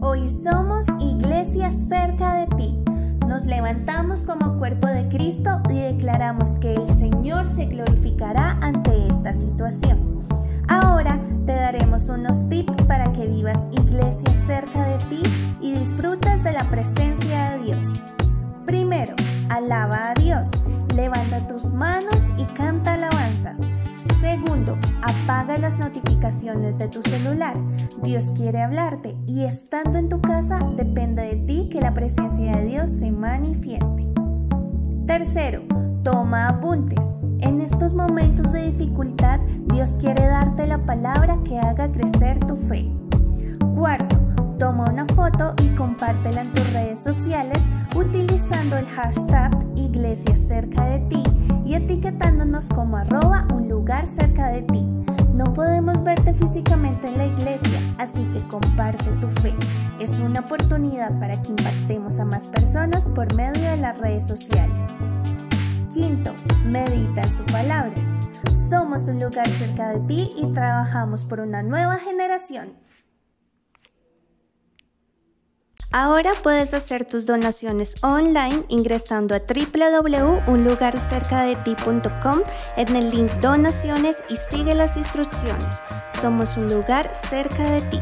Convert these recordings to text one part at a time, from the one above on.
Hoy somos iglesia cerca de ti. Nos levantamos como cuerpo de Cristo y declaramos que el Señor se glorificará ante esta situación. Ahora te daremos unos tips para que vivas iglesia cerca de ti y disfrutes de la presencia de Dios. Primero, alaba a Dios. Levanta tus manos y canta la apaga las notificaciones de tu celular. Dios quiere hablarte y estando en tu casa depende de ti que la presencia de Dios se manifieste. Tercero, toma apuntes. En estos momentos de dificultad, Dios quiere darte la palabra que haga crecer tu fe. Cuarto, toma una foto y compártela en tus redes sociales utilizando el hashtag Iglesia cerca de ti y etiquetándonos como arroba un lugar cerca de ti. No podemos verte físicamente en la iglesia, así que comparte tu fe. Es una oportunidad para que impactemos a más personas por medio de las redes sociales. Quinto, medita en su palabra. Somos un lugar cerca de ti y trabajamos por una nueva generación. Ahora puedes hacer tus donaciones online ingresando a www.unlugarcercadeti.com en el link Donaciones y sigue las instrucciones. Somos un lugar cerca de ti.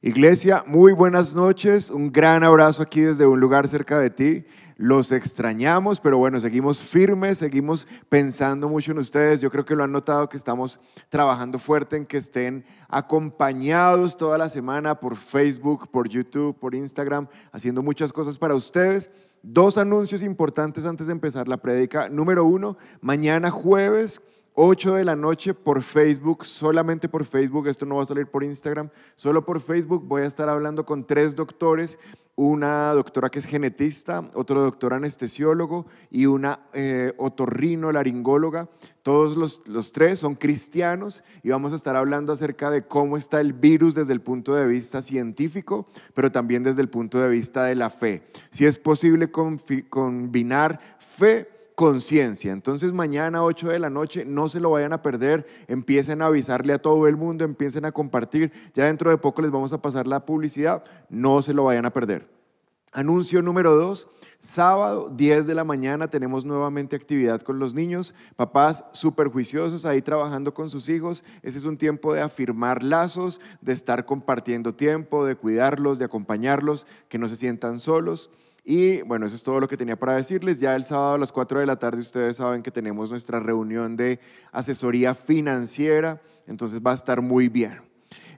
Iglesia, muy buenas noches. Un gran abrazo aquí desde un lugar cerca de ti los extrañamos, pero bueno, seguimos firmes, seguimos pensando mucho en ustedes. Yo creo que lo han notado que estamos trabajando fuerte en que estén acompañados toda la semana por Facebook, por YouTube, por Instagram, haciendo muchas cosas para ustedes. Dos anuncios importantes antes de empezar la prédica. Número uno, mañana jueves 8 de la noche por Facebook, solamente por Facebook, esto no va a salir por Instagram, solo por Facebook voy a estar hablando con tres doctores, una doctora que es genetista, otro doctor anestesiólogo y una eh, otorrino laringóloga. Todos los, los tres son cristianos y vamos a estar hablando acerca de cómo está el virus desde el punto de vista científico, pero también desde el punto de vista de la fe. Si es posible combinar fe conciencia. Entonces mañana 8 de la noche no se lo vayan a perder, empiecen a avisarle a todo el mundo, empiecen a compartir, ya dentro de poco les vamos a pasar la publicidad, no se lo vayan a perder. Anuncio número 2, sábado 10 de la mañana tenemos nuevamente actividad con los niños, papás súper juiciosos ahí trabajando con sus hijos, ese es un tiempo de afirmar lazos, de estar compartiendo tiempo, de cuidarlos, de acompañarlos, que no se sientan solos. Y bueno, eso es todo lo que tenía para decirles. Ya el sábado a las 4 de la tarde ustedes saben que tenemos nuestra reunión de asesoría financiera, entonces va a estar muy bien.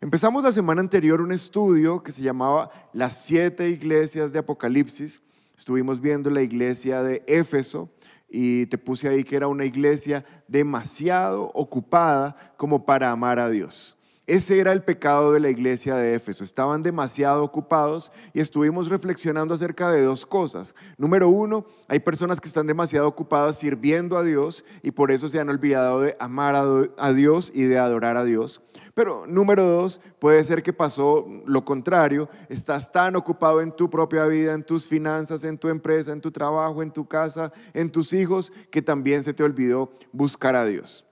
Empezamos la semana anterior un estudio que se llamaba Las siete iglesias de Apocalipsis. Estuvimos viendo la iglesia de Éfeso y te puse ahí que era una iglesia demasiado ocupada como para amar a Dios. Ese era el pecado de la iglesia de Éfeso. Estaban demasiado ocupados y estuvimos reflexionando acerca de dos cosas. Número uno, hay personas que están demasiado ocupadas sirviendo a Dios y por eso se han olvidado de amar a Dios y de adorar a Dios. Pero número dos, puede ser que pasó lo contrario. Estás tan ocupado en tu propia vida, en tus finanzas, en tu empresa, en tu trabajo, en tu casa, en tus hijos, que también se te olvidó buscar a Dios.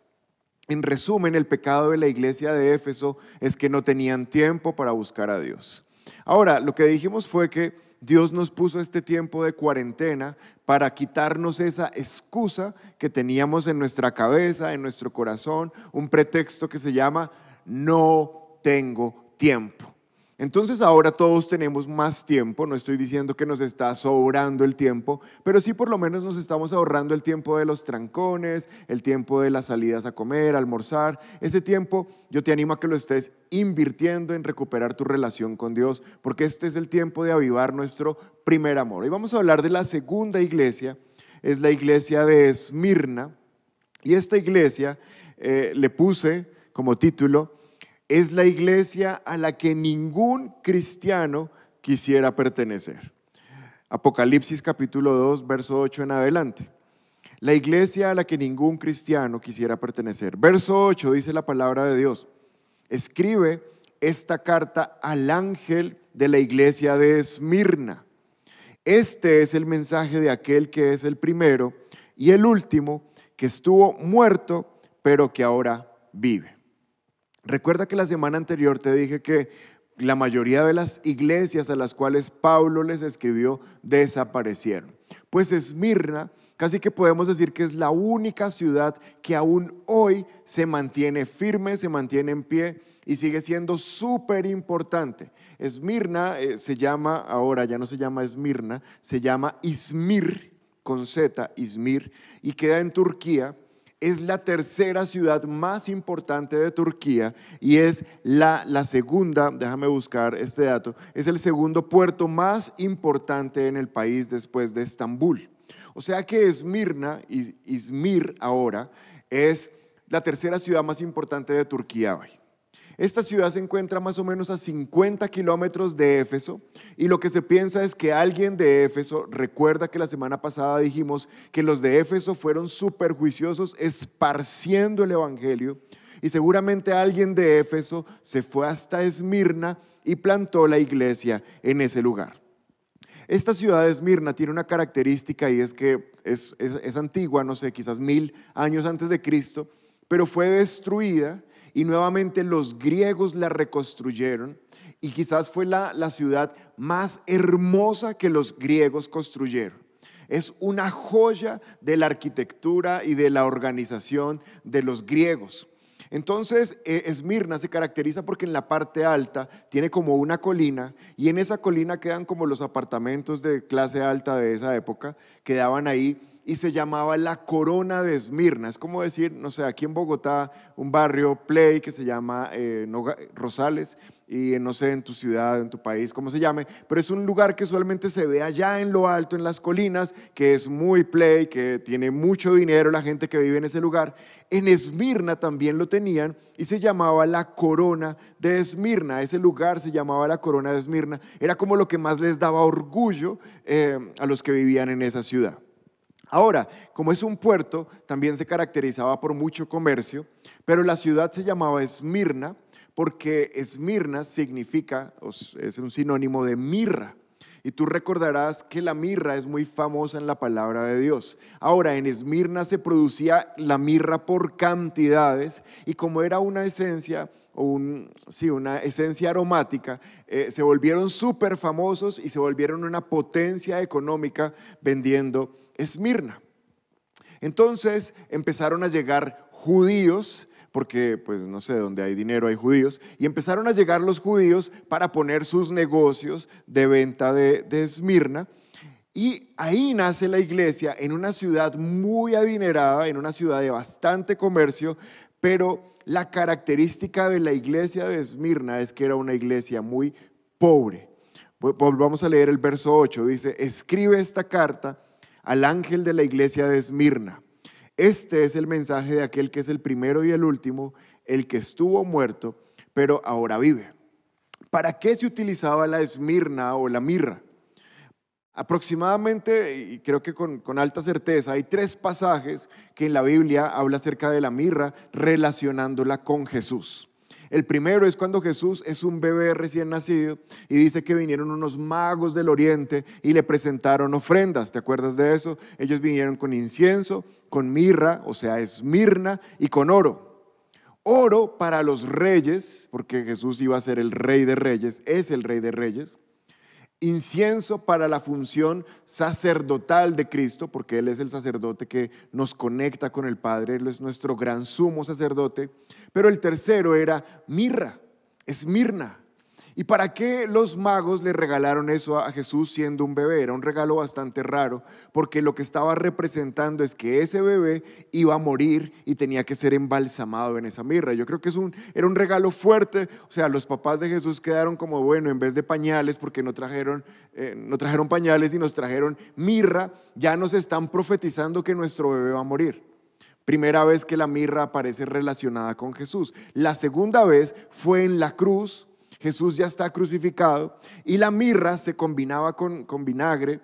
En resumen, el pecado de la iglesia de Éfeso es que no tenían tiempo para buscar a Dios. Ahora, lo que dijimos fue que Dios nos puso este tiempo de cuarentena para quitarnos esa excusa que teníamos en nuestra cabeza, en nuestro corazón, un pretexto que se llama no tengo tiempo. Entonces ahora todos tenemos más tiempo, no estoy diciendo que nos está sobrando el tiempo, pero sí por lo menos nos estamos ahorrando el tiempo de los trancones, el tiempo de las salidas a comer, almorzar. Ese tiempo yo te animo a que lo estés invirtiendo en recuperar tu relación con Dios, porque este es el tiempo de avivar nuestro primer amor. Y vamos a hablar de la segunda iglesia, es la iglesia de Esmirna, y esta iglesia eh, le puse como título es la iglesia a la que ningún cristiano quisiera pertenecer. Apocalipsis capítulo 2, verso 8 en adelante. La iglesia a la que ningún cristiano quisiera pertenecer. Verso 8 dice la palabra de Dios. Escribe esta carta al ángel de la iglesia de Esmirna. Este es el mensaje de aquel que es el primero y el último, que estuvo muerto, pero que ahora vive. Recuerda que la semana anterior te dije que la mayoría de las iglesias a las cuales Pablo les escribió desaparecieron. Pues Esmirna casi que podemos decir que es la única ciudad que aún hoy se mantiene firme, se mantiene en pie y sigue siendo súper importante. Esmirna eh, se llama, ahora ya no se llama Esmirna, se llama Izmir, con Z, Izmir, y queda en Turquía es la tercera ciudad más importante de Turquía y es la, segunda, déjame buscar este dato, es el segundo puerto más importante en el país después de Estambul. O sea que Esmirna, Izmir ahora, es la tercera ciudad más importante de Turquía hoy. Esta ciudad se encuentra más o menos a 50 kilómetros de Éfeso y lo que se piensa es que alguien de Éfeso, recuerda que la semana pasada dijimos que los de Éfeso fueron superjuiciosos esparciendo el Evangelio y seguramente alguien de Éfeso se fue hasta Esmirna y plantó la iglesia en ese lugar. Esta ciudad de Esmirna tiene una característica y es que es, es antigua, no sé, quizás mil años antes de Cristo, pero fue destruida y nuevamente los griegos la reconstruyeron y quizás fue la, ciudad más hermosa que los griegos construyeron. Es una joya de la arquitectura y de la organización de los griegos. Entonces, eh, Esmirna se caracteriza porque en la parte alta tiene como una colina y en esa colina quedan como los apartamentos de clase alta de esa época, quedaban ahí y se llamaba La Corona de Esmirna. Es como decir, no sé, aquí en Bogotá, un barrio play que se llama eh, Rosales y no sé, en tu ciudad, en tu país, cómo se llame, pero es un lugar que usualmente se ve allá en lo alto, en las colinas, que es muy play, que tiene mucho dinero la gente que vive en ese lugar. En Esmirna también lo tenían y se llamaba la corona de Esmirna, ese lugar se llamaba la corona de Esmirna, era como lo que más les daba orgullo eh, a los que vivían en esa ciudad. Ahora, como es un puerto, también se caracterizaba por mucho comercio, pero la ciudad se llamaba Esmirna porque Esmirna significa, es un sinónimo de mirra. Y tú recordarás que la mirra es muy famosa en la palabra de Dios. Ahora, en Esmirna se producía la mirra por cantidades y como era una esencia, un, sí, una esencia aromática, eh, se volvieron súper famosos y se volvieron una potencia económica vendiendo Esmirna. Entonces empezaron a llegar judíos, porque pues no sé, donde hay dinero hay judíos, y empezaron a llegar los judíos para poner sus negocios de venta de, Esmirna. Y ahí nace la iglesia en una ciudad muy adinerada, en una ciudad de bastante comercio, pero la característica de la iglesia de Esmirna es que era una iglesia muy pobre. Vamos a leer el verso 8, dice, escribe esta carta al ángel de la iglesia de Esmirna. Este es el mensaje de aquel que es el primero y el último, el que estuvo muerto, pero ahora vive. ¿Para qué se utilizaba la Esmirna o la mirra? Aproximadamente, y creo que con, con, alta certeza, hay tres pasajes que en la Biblia habla acerca de la mirra relacionándola con Jesús. El primero es cuando Jesús es un bebé recién nacido y dice que vinieron unos magos del oriente y le presentaron ofrendas. ¿Te acuerdas de eso? Ellos vinieron con incienso, con mirra, o sea, esmirna, y con oro. Oro para los reyes, porque Jesús iba a ser el rey de reyes, es el rey de reyes incienso para la función sacerdotal de Cristo, porque Él es el sacerdote que nos conecta con el Padre, Él es nuestro gran sumo sacerdote. Pero el tercero era mirra, es mirna, ¿Y para qué los magos le regalaron eso a Jesús siendo un bebé? Era un regalo bastante raro, porque lo que estaba representando es que ese bebé iba a morir y tenía que ser embalsamado en esa mirra. Yo creo que es un, era un regalo fuerte. O sea, los papás de Jesús quedaron como, bueno, en vez de pañales, porque no trajeron, eh, no trajeron pañales y nos trajeron mirra, ya nos están profetizando que nuestro bebé va a morir. Primera vez que la mirra aparece relacionada con Jesús. La segunda vez fue en la cruz Jesús ya está crucificado y la mirra se combinaba con, vinagre.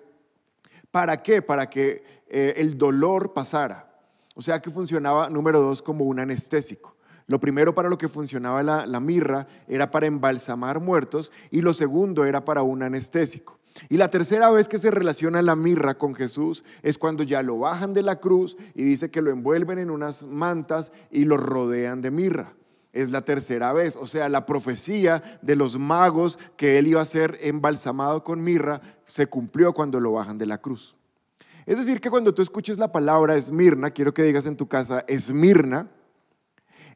¿Para qué? Para que eh, el dolor pasara. O sea que funcionaba, número dos, como un anestésico. Lo primero para lo que funcionaba la, la mirra era para embalsamar muertos y lo segundo era para un anestésico. Y la tercera vez que se relaciona la mirra con Jesús es cuando ya lo bajan de la cruz y dice que lo envuelven en unas mantas y lo rodean de mirra es la tercera vez. O sea, la profecía de los magos que él iba a ser embalsamado con mirra se cumplió cuando lo bajan de la cruz. Es decir, que cuando tú escuches la palabra esmirna, quiero que digas en tu casa esmirna,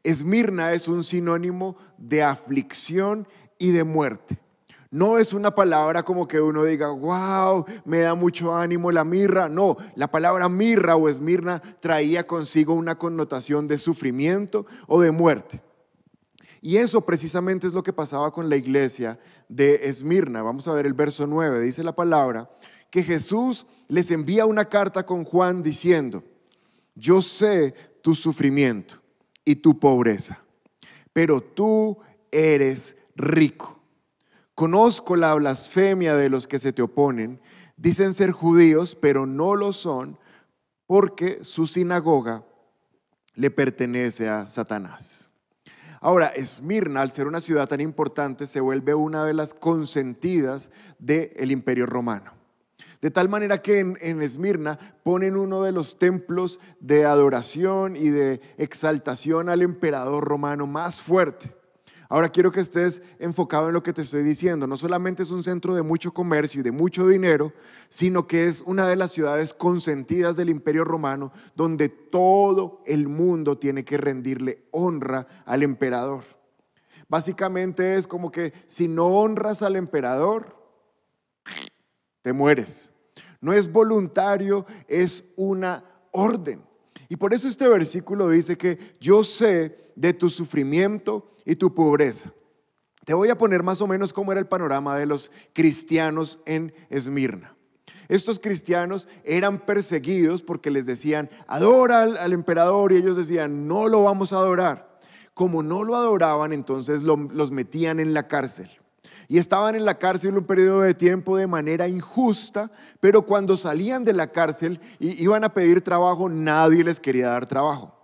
esmirna es un sinónimo de aflicción y de muerte. No es una palabra como que uno diga, wow, me da mucho ánimo la mirra. No, la palabra mirra o esmirna traía consigo una connotación de sufrimiento o de muerte. Y eso precisamente es lo que pasaba con la iglesia de Esmirna. Vamos a ver el verso 9, dice la palabra, que Jesús les envía una carta con Juan diciendo, yo sé tu sufrimiento y tu pobreza, pero tú eres rico. Conozco la blasfemia de los que se te oponen, dicen ser judíos, pero no lo son, porque su sinagoga le pertenece a Satanás. Ahora, Esmirna, al ser una ciudad tan importante, se vuelve una de las consentidas del imperio romano. De tal manera que en, Esmirna ponen uno de los templos de adoración y de exaltación al emperador romano más fuerte. Ahora quiero que estés enfocado en lo que te estoy diciendo. No solamente es un centro de mucho comercio y de mucho dinero, sino que es una de las ciudades consentidas del imperio romano donde todo el mundo tiene que rendirle honra al emperador. Básicamente es como que si no honras al emperador, te mueres. No es voluntario, es una orden. Y por eso este versículo dice que yo sé de tu sufrimiento y tu pobreza. Te voy a poner más o menos cómo era el panorama de los cristianos en Esmirna. Estos cristianos eran perseguidos porque les decían, adora al, emperador y ellos decían, no lo vamos a adorar. Como no lo adoraban, entonces los metían en la cárcel y estaban en la cárcel un periodo de tiempo de manera injusta, pero cuando salían de la cárcel y iban a pedir trabajo, nadie les quería dar trabajo.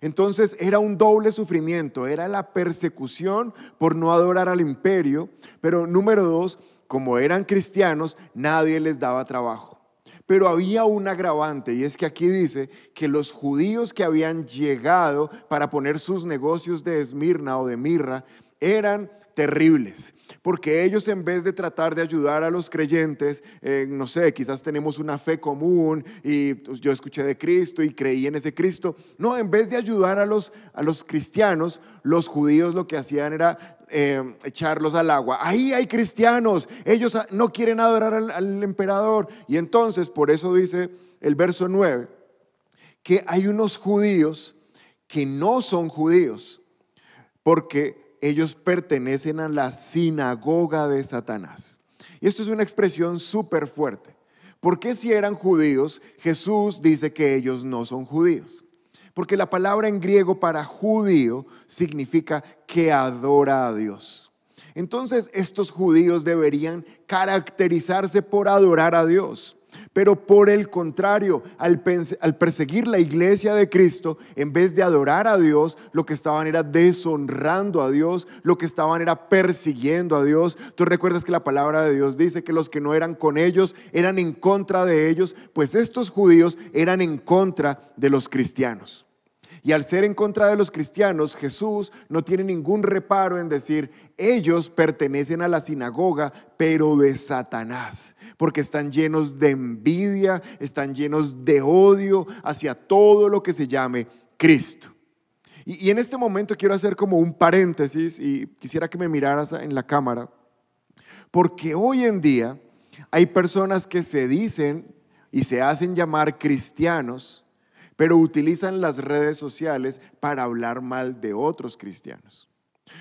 Entonces era un doble sufrimiento, era la persecución por no adorar al imperio, pero número dos, como eran cristianos, nadie les daba trabajo. Pero había un agravante y es que aquí dice que los judíos que habían llegado para poner sus negocios de Esmirna o de Mirra eran terribles. Porque ellos en vez de tratar de ayudar a los creyentes, no sé, quizás tenemos una fe común y pues, yo escuché de Cristo y creí en ese Cristo. No, en vez de ayudar a los, a los cristianos, los judíos lo que hacían era em, echarlos al agua. Ahí hay cristianos, ellos no quieren adorar al, al emperador. Y entonces, por eso dice el verso 9, que hay unos judíos que no son judíos, porque ellos pertenecen a la sinagoga de Satanás. Y esto es una expresión súper fuerte, porque si eran judíos, Jesús dice que ellos no son judíos. Porque la palabra en griego para judío significa que adora a Dios. Entonces estos judíos deberían caracterizarse por adorar a Dios. Pero por el contrario, al, perseguir la iglesia de Cristo, en vez de adorar a Dios, lo que estaban era deshonrando a Dios, lo que estaban era persiguiendo a Dios. Tú recuerdas que la palabra de Dios dice que los que no eran con ellos eran en contra de ellos, pues estos judíos eran en contra de los cristianos. Y al ser en contra de los cristianos, Jesús no tiene ningún reparo en decir, ellos pertenecen a la sinagoga, pero de Satanás, porque están llenos de envidia, están llenos de odio hacia todo lo que se llame Cristo. Y, en este momento quiero hacer como un paréntesis y quisiera que me miraras en la cámara, porque hoy en día hay personas que se dicen y se hacen llamar cristianos, pero utilizan las redes sociales para hablar mal de otros cristianos.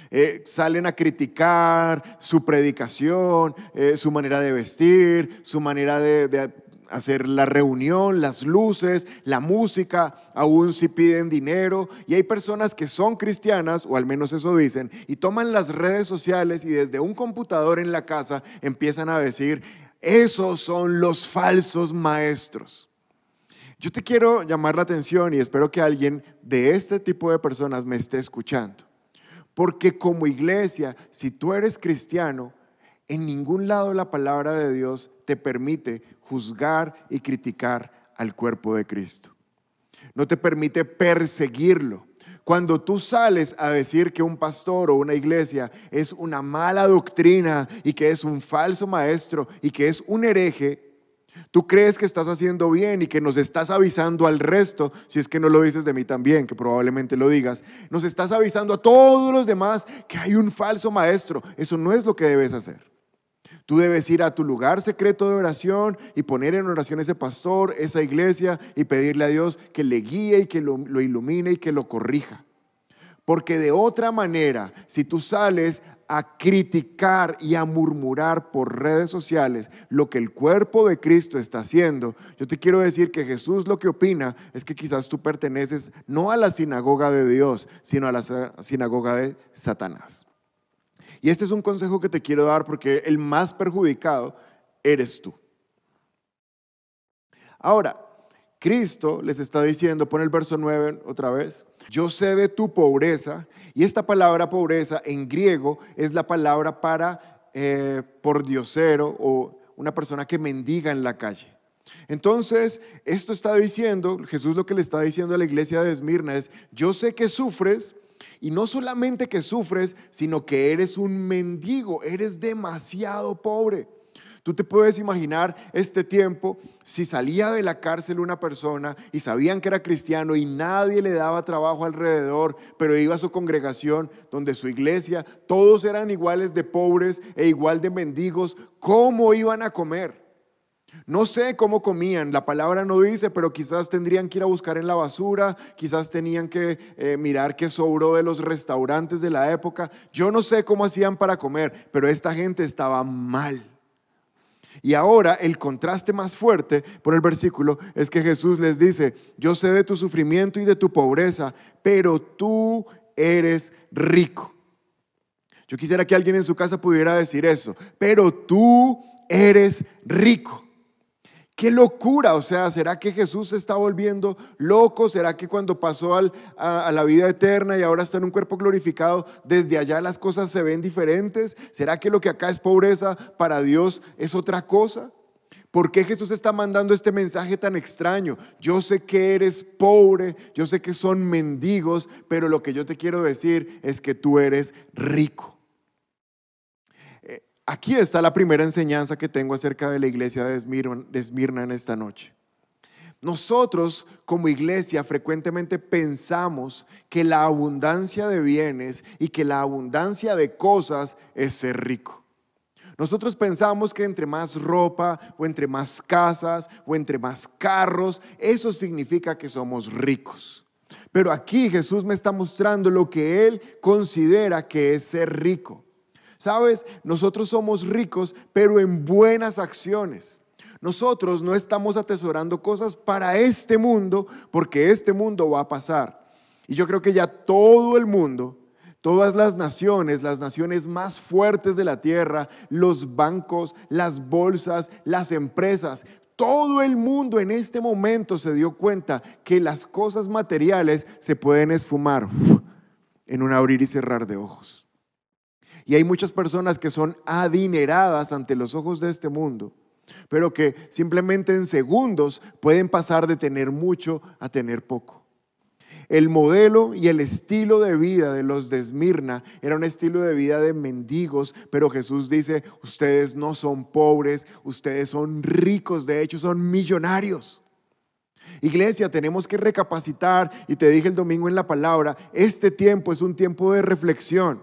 Eh, salen a criticar su predicación, eh, su manera de vestir, su manera de, de hacer la reunión, las luces, la música, aún si piden dinero. Y hay personas que son cristianas, o al menos eso dicen, y toman las redes sociales y desde un computador en la casa empiezan a decir, esos son los falsos maestros. Yo te quiero llamar la atención y espero que alguien de este tipo de personas me esté escuchando. Porque como iglesia, si tú eres cristiano, en ningún lado la palabra de Dios te permite juzgar y criticar al cuerpo de Cristo. No te permite perseguirlo. Cuando tú sales a decir que un pastor o una iglesia es una mala doctrina y que es un falso maestro y que es un hereje, Tú crees que estás haciendo bien y que nos estás avisando al resto, si es que no lo dices de mí también, que probablemente lo digas, nos estás avisando a todos los demás que hay un falso maestro. Eso no es lo que debes hacer. Tú debes ir a tu lugar secreto de oración y poner en oración ese pastor, esa iglesia y pedirle a Dios que le guíe y que lo, lo ilumine y que lo corrija. Porque de otra manera, si tú sales a criticar y a murmurar por redes sociales lo que el cuerpo de Cristo está haciendo, yo te quiero decir que Jesús lo que opina es que quizás tú perteneces no a la sinagoga de Dios, sino a la sinagoga de Satanás. Y este es un consejo que te quiero dar porque el más perjudicado eres tú. Ahora, Cristo les está diciendo, pon el verso 9 otra vez, yo sé de tu pobreza, y esta palabra pobreza en griego es la palabra para eh, pordiosero o una persona que mendiga en la calle. Entonces, esto está diciendo, Jesús lo que le está diciendo a la iglesia de Esmirna es, yo sé que sufres, y no solamente que sufres, sino que eres un mendigo, eres demasiado pobre. Tú te puedes imaginar este tiempo si salía de la cárcel una persona y sabían que era cristiano y nadie le daba trabajo alrededor, pero iba a su congregación, donde su iglesia, todos eran iguales de pobres e igual de mendigos, ¿cómo iban a comer? No sé cómo comían, la palabra no dice, pero quizás tendrían que ir a buscar en la basura, quizás tenían que eh, mirar qué sobró de los restaurantes de la época. Yo no sé cómo hacían para comer, pero esta gente estaba mal. Y ahora el contraste más fuerte por el versículo es que Jesús les dice, yo sé de tu sufrimiento y de tu pobreza, pero tú eres rico. Yo quisiera que alguien en su casa pudiera decir eso, pero tú eres rico. Qué locura, o sea, ¿será que Jesús se está volviendo loco? ¿Será que cuando pasó a, la vida eterna y ahora está en un cuerpo glorificado, desde allá las cosas se ven diferentes? ¿Será que lo que acá es pobreza para Dios es otra cosa? ¿Por qué Jesús está mandando este mensaje tan extraño? Yo sé que eres pobre, yo sé que son mendigos, pero lo que yo te quiero decir es que tú eres rico. Aquí está la primera enseñanza que tengo acerca de la iglesia de Esmirna, en esta noche. Nosotros como iglesia frecuentemente pensamos que la abundancia de bienes y que la abundancia de cosas es ser rico. Nosotros pensamos que entre más ropa o entre más casas o entre más carros, eso significa que somos ricos. Pero aquí Jesús me está mostrando lo que Él considera que es ser rico. Sabes, nosotros somos ricos, pero en buenas acciones. Nosotros no estamos atesorando cosas para este mundo, porque este mundo va a pasar. Y yo creo que ya todo el mundo, todas las naciones, las naciones más fuertes de la tierra, los bancos, las bolsas, las empresas, todo el mundo en este momento se dio cuenta que las cosas materiales se pueden esfumar en un abrir y cerrar de ojos. Y hay muchas personas que son adineradas ante los ojos de este mundo, pero que simplemente en segundos pueden pasar de tener mucho a tener poco. El modelo y el estilo de vida de los de Esmirna era un estilo de vida de mendigos, pero Jesús dice, ustedes no son pobres, ustedes son ricos, de hecho son millonarios. Iglesia, tenemos que recapacitar, y te dije el domingo en la palabra, este tiempo es un tiempo de reflexión.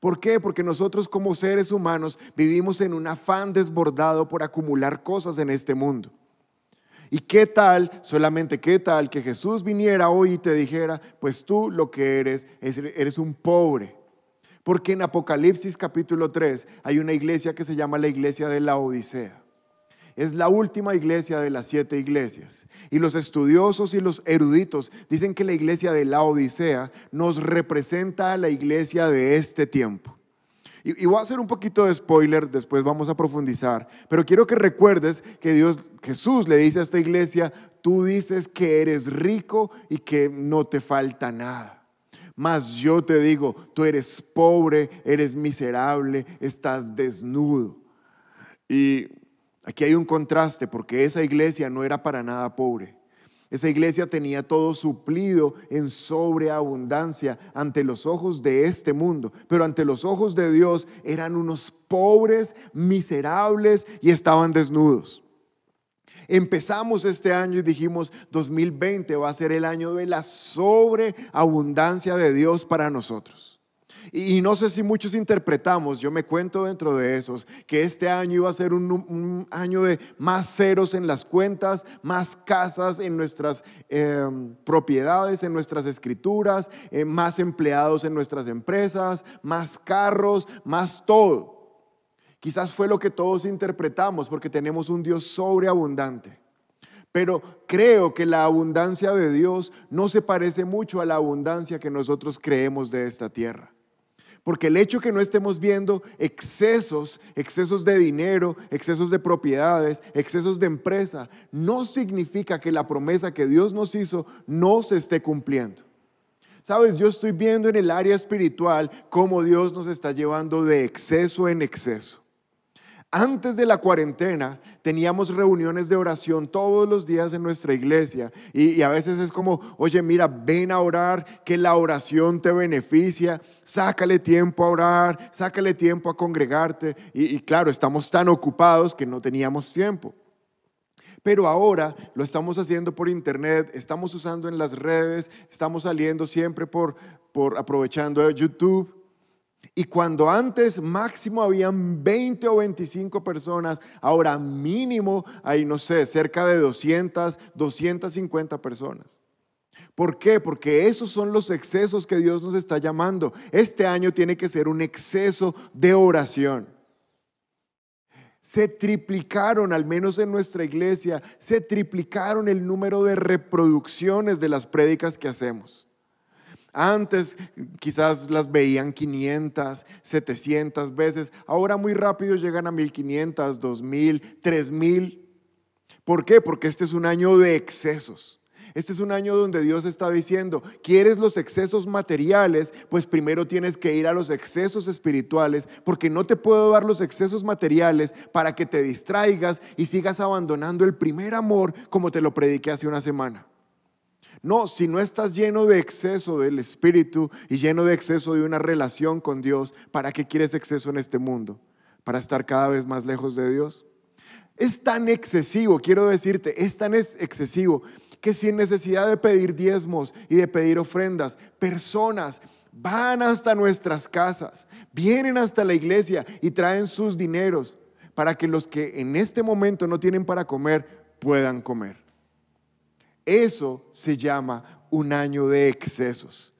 ¿Por qué? Porque nosotros como seres humanos vivimos en un afán desbordado por acumular cosas en este mundo. ¿Y qué tal, solamente qué tal, que Jesús viniera hoy y te dijera, pues tú lo que eres, eres un pobre? Porque en Apocalipsis capítulo 3 hay una iglesia que se llama la iglesia de la Odisea es la última iglesia de las siete iglesias. Y los estudiosos y los eruditos dicen que la iglesia de la Odisea nos representa a la iglesia de este tiempo. Y, voy a hacer un poquito de spoiler, después vamos a profundizar, pero quiero que recuerdes que Dios, Jesús le dice a esta iglesia, tú dices que eres rico y que no te falta nada. Mas yo te digo, tú eres pobre, eres miserable, estás desnudo. Y Aquí hay un contraste porque esa iglesia no era para nada pobre. Esa iglesia tenía todo suplido en sobreabundancia ante los ojos de este mundo, pero ante los ojos de Dios eran unos pobres, miserables y estaban desnudos. Empezamos este año y dijimos 2020 va a ser el año de la sobreabundancia de Dios para nosotros. Y, no sé si muchos interpretamos, yo me cuento dentro de esos, que este año iba a ser un, año de más ceros en las cuentas, más casas en nuestras em, propiedades, en nuestras escrituras, eh, más empleados en nuestras empresas, más carros, más todo. Quizás fue lo que todos interpretamos porque tenemos un Dios sobreabundante. Pero creo que la abundancia de Dios no se parece mucho a la abundancia que nosotros creemos de esta tierra. Porque el hecho que no estemos viendo excesos, excesos de dinero, excesos de propiedades, excesos de empresa, no significa que la promesa que Dios nos hizo no se esté cumpliendo. Sabes, yo estoy viendo en el área espiritual cómo Dios nos está llevando de exceso en exceso. Antes de la cuarentena teníamos reuniones de oración todos los días en nuestra iglesia y, a veces es como, oye, mira, ven a orar, que la oración te beneficia, sácale tiempo a orar, sácale tiempo a congregarte y, claro, estamos tan ocupados que no teníamos tiempo. Pero ahora lo estamos haciendo por internet, estamos usando en las redes, estamos saliendo siempre por, por aprovechando YouTube y cuando antes máximo habían 20 o 25 personas, ahora mínimo hay, no sé, cerca de 200, 250 personas. ¿Por qué? Porque esos son los excesos que Dios nos está llamando. Este año tiene que ser un exceso de oración. Se triplicaron, al menos en nuestra iglesia, se triplicaron el número de reproducciones de las prédicas que hacemos. Antes quizás las veían 500, 700 veces, ahora muy rápido llegan a 1500, 2000, 3000. ¿Por qué? Porque este es un año de excesos. Este es un año donde Dios está diciendo, ¿quieres los excesos materiales? Pues primero tienes que ir a los excesos espirituales, porque no te puedo dar los excesos materiales para que te distraigas y sigas abandonando el primer amor como te lo prediqué hace una semana. No, si no estás lleno de exceso del Espíritu y lleno de exceso de una relación con Dios, ¿para qué quieres exceso en este mundo? ¿Para estar cada vez más lejos de Dios? Es tan excesivo, quiero decirte, es tan excesivo que sin necesidad de pedir diezmos y de pedir ofrendas, personas van hasta nuestras casas, vienen hasta la iglesia y traen sus dineros para que los que en este momento no tienen para comer puedan comer. Eso se llama un año de excesos.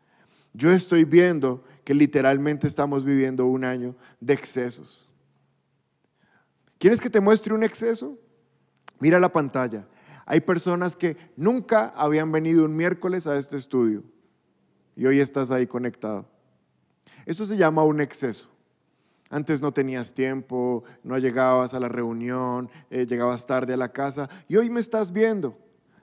Yo estoy viendo que literalmente estamos viviendo un año de excesos. ¿Quieres que te muestre un exceso? Mira la pantalla. Hay personas que nunca habían venido un miércoles a este estudio y hoy estás ahí conectado. Esto se llama un exceso. Antes no tenías tiempo, no llegabas a la reunión, eh, llegabas tarde a la casa y hoy me estás viendo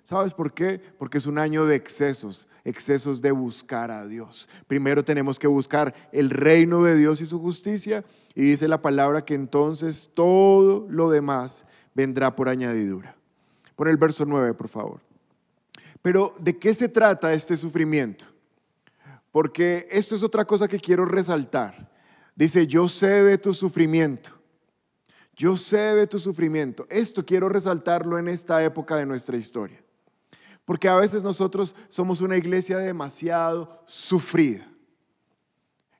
¿Sabes por qué? Porque es un año de excesos, excesos de buscar a Dios. Primero tenemos que buscar el reino de Dios y su justicia. Y dice la palabra que entonces todo lo demás vendrá por añadidura. Pon el verso 9, por favor. Pero ¿de qué se trata este sufrimiento? Porque esto es otra cosa que quiero resaltar. Dice, yo sé de tu sufrimiento. Yo sé de tu sufrimiento. Esto quiero resaltarlo en esta época de nuestra historia. Porque a veces nosotros somos una iglesia demasiado sufrida.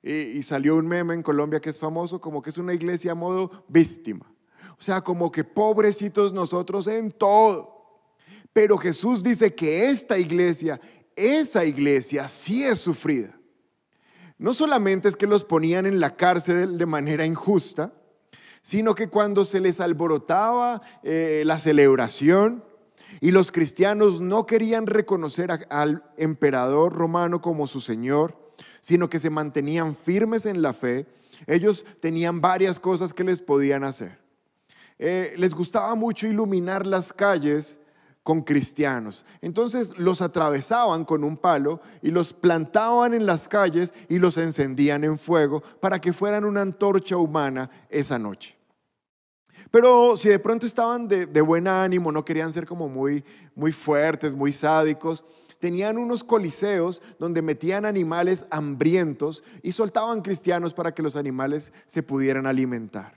Y, salió un meme en Colombia que es famoso, como que es una iglesia a modo víctima. O sea, como que pobrecitos nosotros en todo. Pero Jesús dice que esta iglesia, esa iglesia sí es sufrida. No solamente es que los ponían en la cárcel de manera injusta, sino que cuando se les alborotaba eh, la celebración, y los cristianos no querían reconocer al emperador romano como su Señor, sino que se mantenían firmes en la fe, ellos tenían varias cosas que les podían hacer. Eh, les gustaba mucho iluminar las calles con cristianos. Entonces los atravesaban con un palo y los plantaban en las calles y los encendían en fuego para que fueran una antorcha humana esa noche. Pero si de pronto estaban de, buen ánimo, no querían ser como muy, muy fuertes, muy sádicos, tenían unos coliseos donde metían animales hambrientos y soltaban cristianos para que los animales se pudieran alimentar.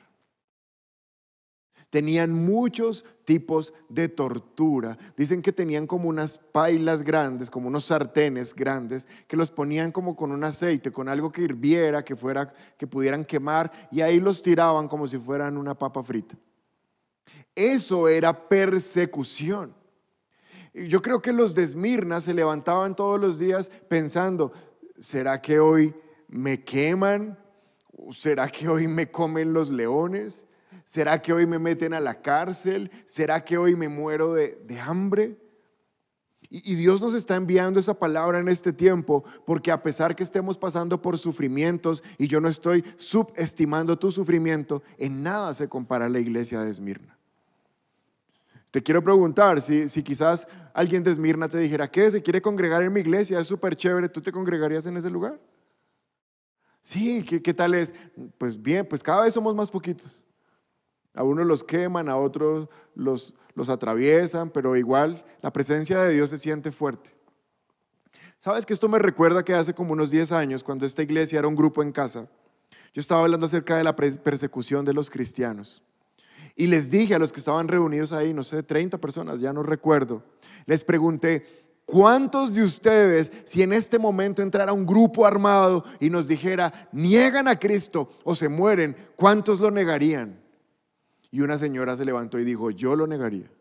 Tenían muchos tipos de tortura. Dicen que tenían como unas pailas grandes, como unos sartenes grandes, que los ponían como con un aceite, con algo que hirviera, que que pudieran quemar, y ahí los tiraban como si fueran una papa frita. Eso era persecución. Yo creo que los de Esmirna se levantaban todos los días pensando, ¿será que hoy me queman? ¿Será que hoy me comen los leones? ¿Será que hoy me meten a la cárcel? ¿Será que hoy me muero de, hambre? Y, Dios nos está enviando esa palabra en este tiempo, porque a pesar que estemos pasando por sufrimientos, y yo no estoy subestimando tu sufrimiento, en nada se compara la iglesia de Esmirna. Te quiero preguntar si, quizás alguien de Esmirna te dijera, ¿qué? ¿Se quiere congregar en mi iglesia? Es súper chévere, ¿tú te congregarías en ese lugar? Sí, ¿qué, tal es? Pues bien, pues cada vez somos más poquitos. A unos los queman, a otros los, los atraviesan, pero igual la presencia de Dios se siente fuerte. ¿Sabes que esto me recuerda que hace como unos 10 años, cuando esta iglesia era un grupo en casa, yo estaba hablando acerca de la persecución de los cristianos. Y les dije a los que estaban reunidos ahí, no sé, 30 personas, ya no recuerdo, les pregunté, ¿cuántos de ustedes, si en este momento entrara un grupo armado y nos dijera, niegan a Cristo o se mueren, ¿cuántos lo negarían? Y una señora se levantó y dijo, yo lo negaría.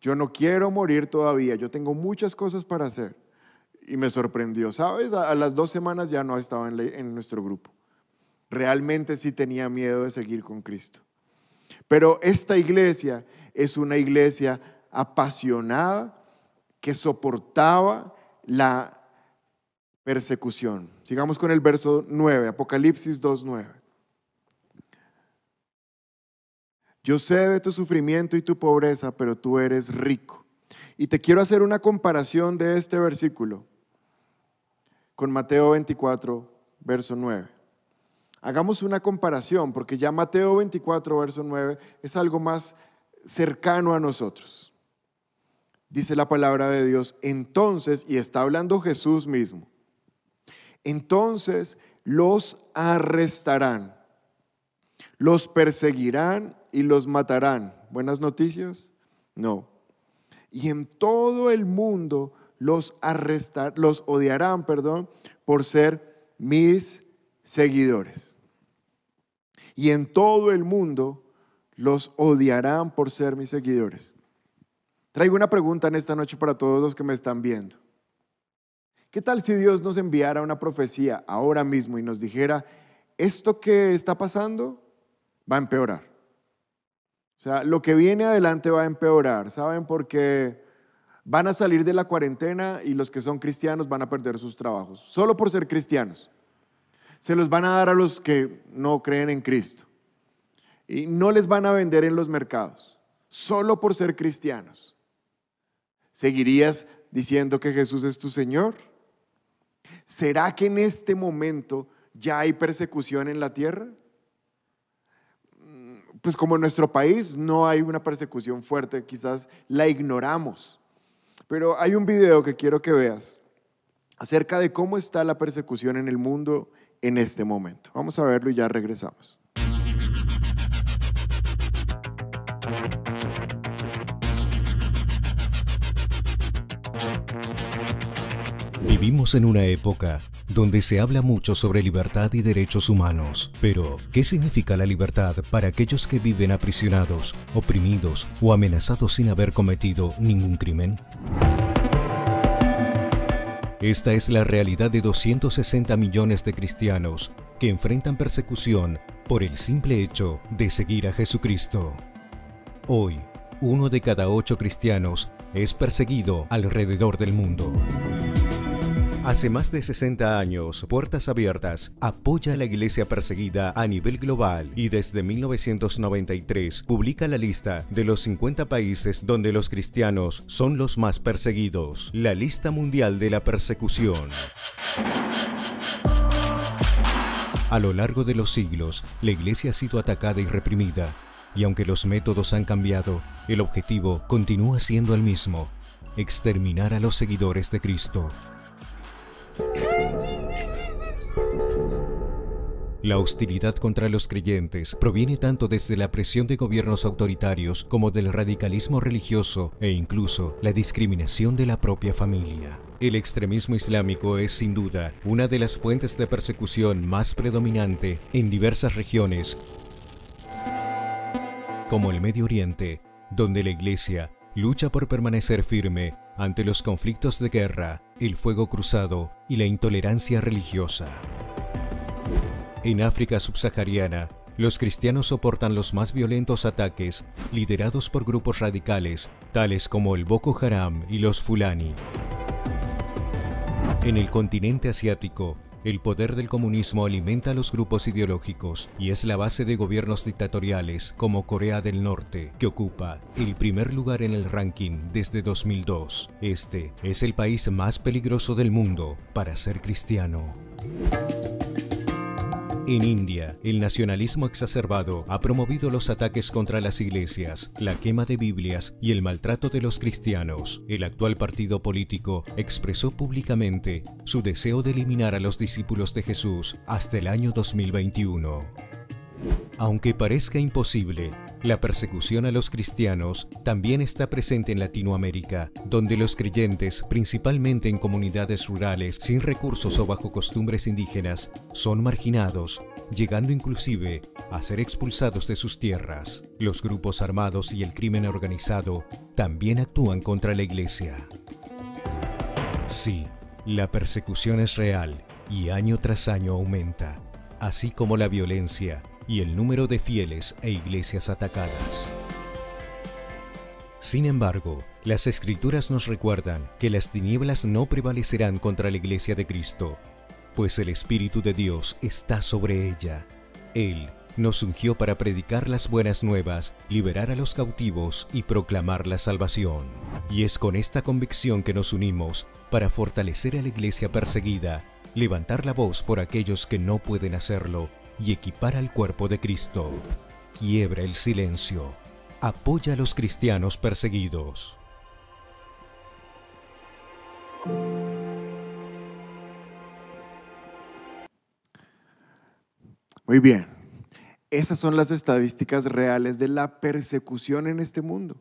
Yo no quiero morir todavía, yo tengo muchas cosas para hacer. Y me sorprendió, ¿sabes? A, las dos semanas ya no estaba en, en nuestro grupo. Realmente sí tenía miedo de seguir con Cristo. Pero esta iglesia es una iglesia apasionada que soportaba la persecución. Sigamos con el verso 9, Apocalipsis 2.9. Yo sé de tu sufrimiento y tu pobreza, pero tú eres rico. Y te quiero hacer una comparación de este versículo con Mateo 24, verso 9. Hagamos una comparación, porque ya Mateo 24, verso 9, es algo más cercano a nosotros. Dice la palabra de Dios, entonces, y está hablando Jesús mismo, entonces los arrestarán, los perseguirán y los matarán. ¿Buenas noticias? No. Y en todo el mundo los arrestar, los odiarán, perdón, por ser mis seguidores. Y en todo el mundo los odiarán por ser mis seguidores. Traigo una pregunta en esta noche para todos los que me están viendo. ¿Qué tal si Dios nos enviara una profecía ahora mismo y nos dijera, esto que está pasando va a empeorar? O sea, lo que viene adelante va a empeorar, ¿saben? Porque van a salir de la cuarentena y los que son cristianos van a perder sus trabajos, solo por ser cristianos se los van a dar a los que no creen en Cristo. Y no les van a vender en los mercados, solo por ser cristianos. ¿Seguirías diciendo que Jesús es tu Señor? ¿Será que en este momento ya hay persecución en la tierra? Mm, pues como en nuestro país no hay una persecución fuerte, quizás la ignoramos. Pero hay un video que quiero que veas acerca de cómo está la persecución en el mundo en este momento. Vamos a verlo y ya regresamos. Vivimos en una época donde se habla mucho sobre libertad y derechos humanos, pero ¿qué significa la libertad para aquellos que viven aprisionados, oprimidos o amenazados sin haber cometido ningún crimen? Esta es la realidad de 260 millones de cristianos que enfrentan persecución por el simple hecho de seguir a Jesucristo. Hoy, uno de cada ocho cristianos es perseguido alrededor del mundo. Hace más de 60 años, Puertas Abiertas apoya a la iglesia perseguida a nivel global y desde 1993 publica la lista de los 50 países donde los cristianos son los más perseguidos, la lista mundial de la persecución. A lo largo de los siglos, la iglesia ha sido atacada y reprimida, y aunque los métodos han cambiado, el objetivo continúa siendo el mismo, exterminar a los seguidores de Cristo. La hostilidad contra los creyentes proviene tanto desde la presión de gobiernos autoritarios como del radicalismo religioso e incluso la discriminación de la propia familia. El extremismo islámico es sin duda una de las fuentes de persecución más predominante en diversas regiones como el Medio Oriente, donde la Iglesia lucha por permanecer firme ante los conflictos de guerra, el fuego cruzado y la intolerancia religiosa. En África subsahariana, los cristianos soportan los más violentos ataques liderados por grupos radicales, tales como el Boko Haram y los Fulani. En el continente asiático, el poder del comunismo alimenta a los grupos ideológicos y es la base de gobiernos dictatoriales como Corea del Norte, que ocupa el primer lugar en el ranking desde 2002. Este es el país más peligroso del mundo para ser cristiano. En India, el nacionalismo exacerbado ha promovido los ataques contra las iglesias, la quema de Biblias y el maltrato de los cristianos. El actual partido político expresó públicamente su deseo de eliminar a los discípulos de Jesús hasta el año 2021. Aunque parezca imposible, la persecución a los cristianos también está presente en Latinoamérica, donde los creyentes, principalmente en comunidades rurales sin recursos o bajo costumbres indígenas, son marginados, llegando inclusive a ser expulsados de sus tierras. Los grupos armados y el crimen organizado también actúan contra la iglesia. Sí, la persecución es real y año tras año aumenta, así como la violencia, y el número de fieles e iglesias atacadas. Sin embargo, las escrituras nos recuerdan que las tinieblas no prevalecerán contra la iglesia de Cristo, pues el Espíritu de Dios está sobre ella. Él nos ungió para predicar las buenas nuevas, liberar a los cautivos y proclamar la salvación. Y es con esta convicción que nos unimos para fortalecer a la iglesia perseguida, levantar la voz por aquellos que no pueden hacerlo y equipara al cuerpo de Cristo. Quiebra el silencio. Apoya a los cristianos perseguidos. Muy bien. Esas son las estadísticas reales de la persecución en este mundo.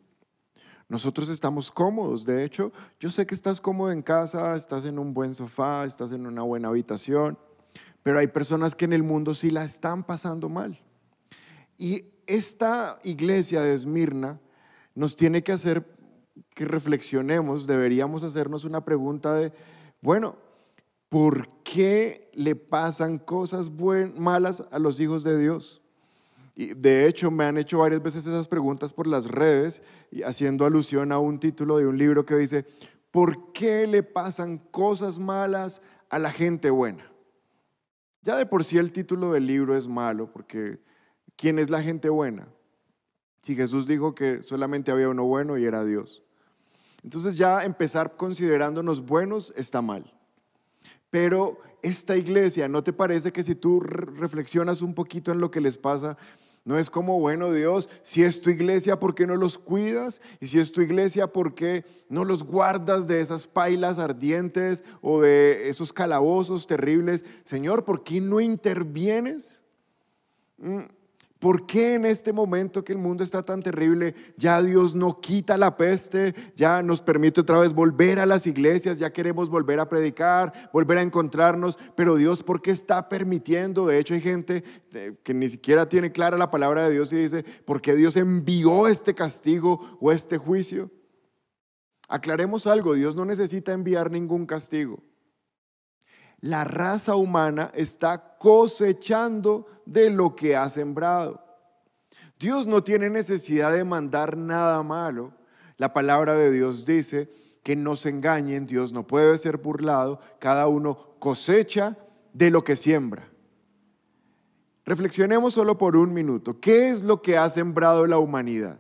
Nosotros estamos cómodos, de hecho, yo sé que estás cómodo en casa, estás en un buen sofá, estás en una buena habitación, pero hay personas que en el mundo sí la están pasando mal. Y esta iglesia de Esmirna nos tiene que hacer que reflexionemos, deberíamos hacernos una pregunta de, bueno, ¿por qué le pasan cosas malas a los hijos de Dios? Y de hecho, me han hecho varias veces esas preguntas por las redes, haciendo alusión a un título de un libro que dice, ¿por qué le pasan cosas malas a la gente buena? Ya de por sí el título del libro es malo porque ¿quién es la gente buena? Si Jesús dijo que solamente había uno bueno y era Dios. Entonces ya empezar considerándonos buenos está mal. Pero esta iglesia, ¿no te parece que si tú reflexionas un poquito en lo que les pasa, no es como, bueno Dios, si es tu iglesia, ¿por qué no los cuidas? Y si es tu iglesia, ¿por qué no los guardas de esas pailas ardientes o de esos calabozos terribles? Señor, ¿por qué no intervienes? Mm, ¿Por qué en este momento que el mundo está tan terrible, ya Dios no quita la peste, ya nos permite otra vez volver a las iglesias, ya queremos volver a predicar, volver a encontrarnos? Pero Dios, ¿por qué está permitiendo? De hecho, hay gente eh, que ni siquiera tiene clara la palabra de Dios y dice, ¿por qué Dios envió este castigo o este juicio? Aclaremos algo, Dios no necesita enviar ningún castigo la raza humana está cosechando de lo que ha sembrado. Dios no tiene necesidad de mandar nada malo. La palabra de Dios dice que no se engañen, Dios no puede ser burlado, cada uno cosecha de lo que siembra. Reflexionemos solo por un minuto. ¿Qué es lo que ha sembrado la humanidad?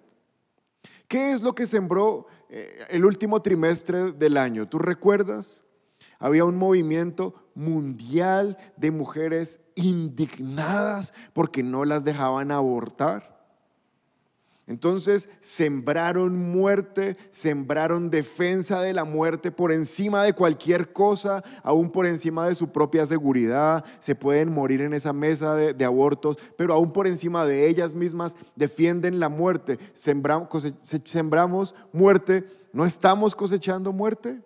¿Qué es lo que sembró eh, el último trimestre del año? ¿Tú recuerdas? Había un movimiento mundial de mujeres indignadas porque no las dejaban abortar. Entonces sembraron muerte, sembraron defensa de la muerte por encima de cualquier cosa, aún por encima de su propia seguridad. Se pueden morir en esa mesa de, abortos, pero aún por encima de ellas mismas defienden la muerte. sembramos muerte, ¿no estamos cosechando muerte?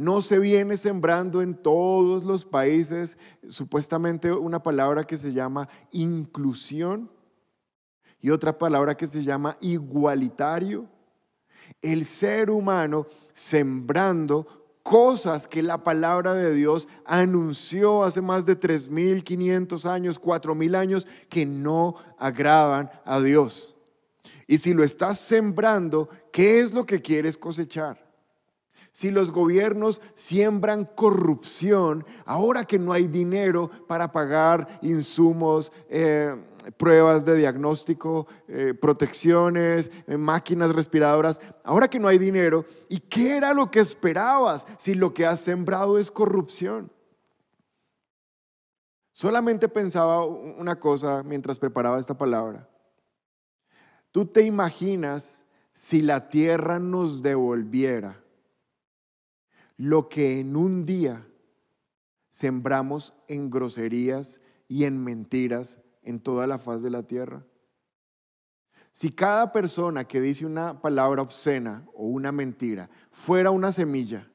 no se viene sembrando en todos los países supuestamente una palabra que se llama inclusión y otra palabra que se llama igualitario. El ser humano sembrando cosas que la palabra de Dios anunció hace más de 3.500 años, 4.000 años, que no agradan a Dios. Y si lo estás sembrando, ¿qué es lo que quieres cosechar? Si los gobiernos siembran corrupción, ahora que no hay dinero para pagar insumos, eh, pruebas de diagnóstico, eh, protecciones, eh, máquinas respiradoras, ahora que no hay dinero, ¿y qué era lo que esperabas si lo que has sembrado es corrupción? Solamente pensaba una cosa mientras preparaba esta palabra. ¿Tú te imaginas si la tierra nos devolviera lo que en un día sembramos en groserías y en mentiras en toda la faz de la tierra? Si cada persona que dice una palabra obscena o una mentira fuera una semilla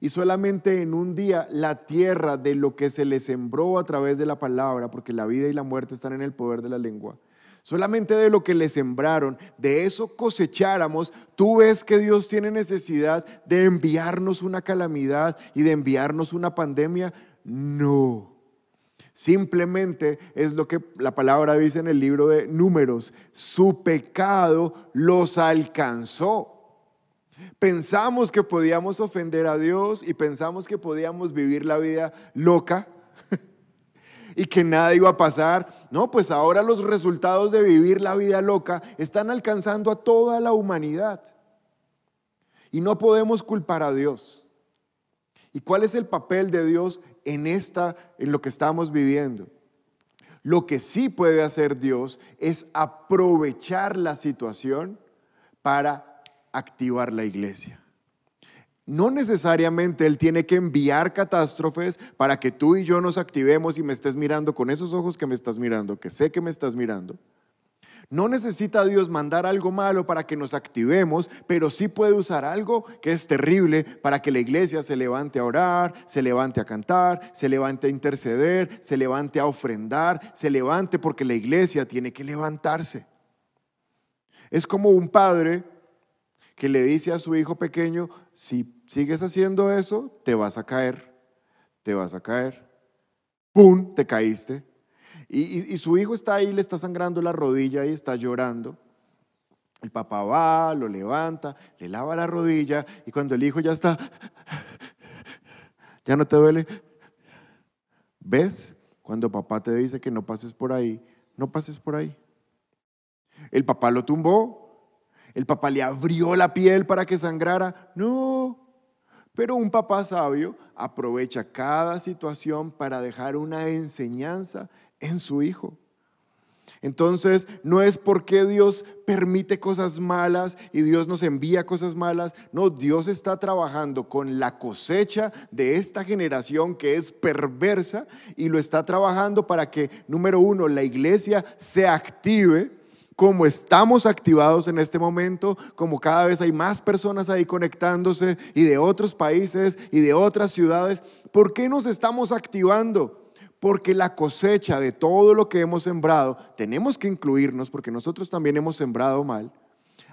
y solamente en un día la tierra de lo que se le sembró a través de la palabra, porque la vida y la muerte están en el poder de la lengua, Solamente de lo que le sembraron, de eso cosecháramos, tú ves que Dios tiene necesidad de enviarnos una calamidad y de enviarnos una pandemia. No. Simplemente es lo que la palabra dice en el libro de números. Su pecado los alcanzó. Pensamos que podíamos ofender a Dios y pensamos que podíamos vivir la vida loca y que nada iba a pasar. No, pues ahora los resultados de vivir la vida loca están alcanzando a toda la humanidad. Y no podemos culpar a Dios. ¿Y cuál es el papel de Dios en esta en lo que estamos viviendo? Lo que sí puede hacer Dios es aprovechar la situación para activar la iglesia. No necesariamente Él tiene que enviar catástrofes para que tú y yo nos activemos y me estés mirando con esos ojos que me estás mirando, que sé que me estás mirando. No necesita Dios mandar algo malo para que nos activemos, pero sí puede usar algo que es terrible para que la iglesia se levante a orar, se levante a cantar, se levante a interceder, se levante a ofrendar, se levante porque la iglesia tiene que levantarse. Es como un padre que le dice a su hijo pequeño, si sigues haciendo eso, te vas a caer, te vas a caer. ¡Pum! Te caíste. Y, su hijo está ahí, le está sangrando la rodilla y está llorando. El papá va, lo levanta, le lava la rodilla y cuando el hijo ya está, ya no te duele. ¿Ves? Cuando papá te dice que no pases por ahí, no pases por ahí. El papá lo tumbó, el papá le abrió la piel para que sangrara. No, pero un papá sabio aprovecha cada situación para dejar una enseñanza en su hijo. Entonces, no es porque Dios permite cosas malas y Dios nos envía cosas malas. No, Dios está trabajando con la cosecha de esta generación que es perversa y lo está trabajando para que, número uno, la iglesia se active como estamos activados en este momento, como cada vez hay más personas ahí conectándose y de otros países y de otras ciudades, ¿por qué nos estamos activando? Porque la cosecha de todo lo que hemos sembrado, tenemos que incluirnos porque nosotros también hemos sembrado mal.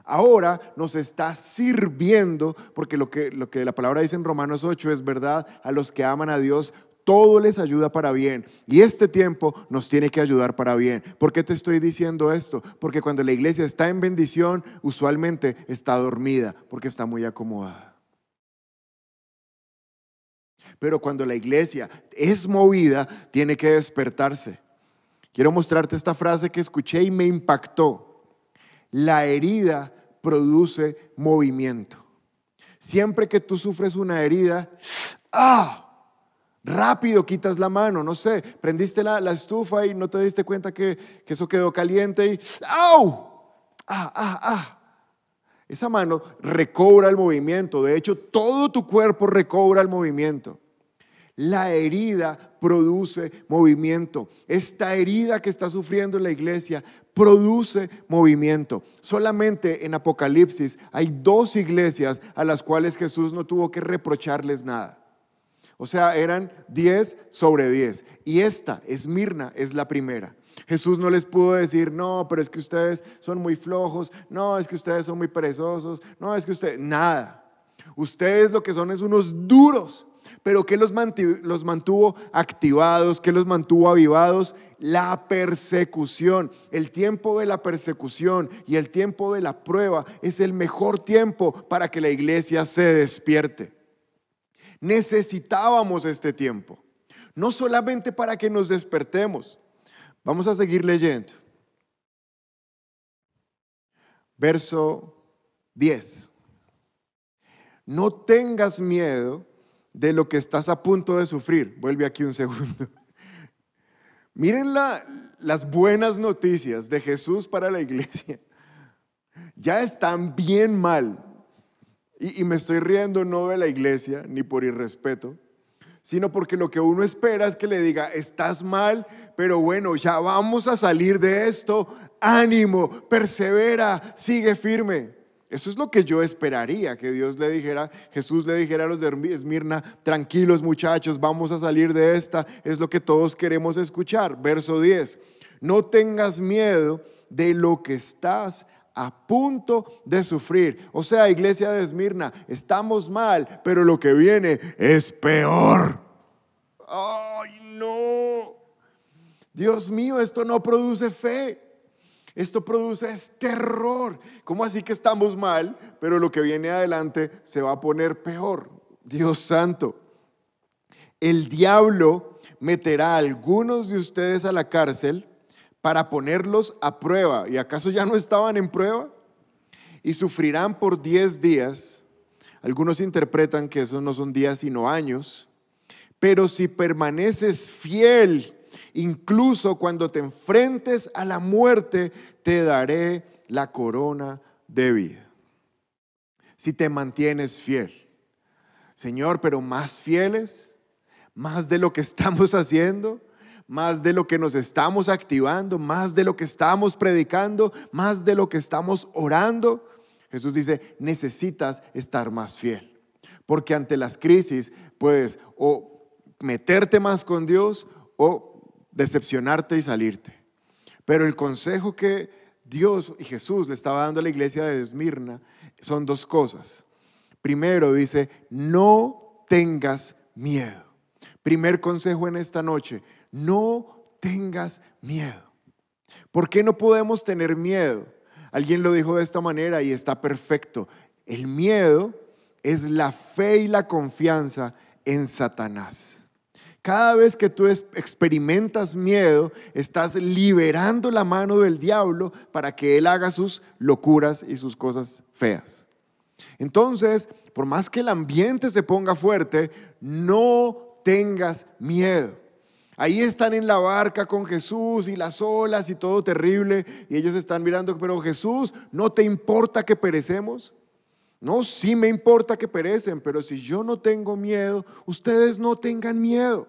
Ahora nos está sirviendo, porque lo que, lo que la palabra dice en Romanos 8 es verdad, a los que aman a Dios, todo les ayuda para bien. Y este tiempo nos tiene que ayudar para bien. ¿Por qué te estoy diciendo esto? Porque cuando la iglesia está en bendición, usualmente está dormida, porque está muy acomodada. Pero cuando la iglesia es movida, tiene que despertarse. Quiero mostrarte esta frase que escuché y me impactó. La herida produce movimiento. Siempre que tú sufres una herida, ¡ah! Rápido quitas la mano, no sé, prendiste la, estufa y no te diste cuenta que, que eso quedó caliente y ¡au! ¡Ah, ah, ah! Esa mano recobra el movimiento, de hecho todo tu cuerpo recobra el movimiento. La herida produce movimiento. Esta herida que está sufriendo la iglesia produce movimiento. Solamente en Apocalipsis hay dos iglesias a las cuales Jesús no tuvo que reprocharles nada. O sea, eran 10 sobre 10. Y esta, Esmirna, es la primera. Jesús no les pudo decir, no, pero es que ustedes son muy flojos, no, es que ustedes son muy perezosos, no, es que ustedes, nada. Ustedes lo que son es unos duros, pero que los, los mantuvo activados, que los mantuvo avivados, la persecución. El tiempo de la persecución y el tiempo de la prueba es el mejor tiempo para que la iglesia se despierte. Necesitábamos este tiempo, no solamente para que nos despertemos. Vamos a seguir leyendo. Verso 10. No tengas miedo de lo que estás a punto de sufrir. Vuelve aquí un segundo. Miren las buenas noticias de Jesús para la iglesia. Ya están bien mal. Y, me estoy riendo no de la iglesia, ni por irrespeto, sino porque lo que uno espera es que le diga, estás mal, pero bueno, ya vamos a salir de esto, ánimo, persevera, sigue firme. Eso es lo que yo esperaría, que Dios le dijera, Jesús le dijera a los de Esmirna, tranquilos muchachos, vamos a salir de esta, es lo que todos queremos escuchar. Verso 10, no tengas miedo de lo que estás a punto de sufrir. O sea, iglesia de Esmirna, estamos mal, pero lo que viene es peor. ¡Ay, no! Dios mío, esto no produce fe. Esto produce terror. ¿Cómo así que estamos mal, pero lo que viene adelante se va a poner peor? Dios santo. El diablo meterá a algunos de ustedes a la cárcel para ponerlos a prueba. ¿Y acaso ya no estaban en prueba? Y sufrirán por diez días. Algunos interpretan que esos no son días sino años. Pero si permaneces fiel, incluso cuando te enfrentes a la muerte, te daré la corona de vida. Si te mantienes fiel. Señor, pero más fieles, más de lo que estamos haciendo más de lo que nos estamos activando, más de lo que estamos predicando, más de lo que estamos orando. Jesús dice, necesitas estar más fiel, porque ante las crisis puedes o meterte más con Dios o decepcionarte y salirte. Pero el consejo que Dios y Jesús le estaba dando a la iglesia de Esmirna son dos cosas. Primero dice, no tengas miedo. Primer consejo en esta noche, no tengas miedo. ¿Por qué no podemos tener miedo? Alguien lo dijo de esta manera y está perfecto. El miedo es la fe y la confianza en Satanás. Cada vez que tú experimentas miedo, estás liberando la mano del diablo para que él haga sus locuras y sus cosas feas. Entonces, por más que el ambiente se ponga fuerte, no tengas miedo. Ahí están en la barca con Jesús y las olas y todo terrible. Y ellos están mirando, pero Jesús, ¿no te importa que perecemos? No, sí me importa que perecen, pero si yo no tengo miedo, ustedes no tengan miedo.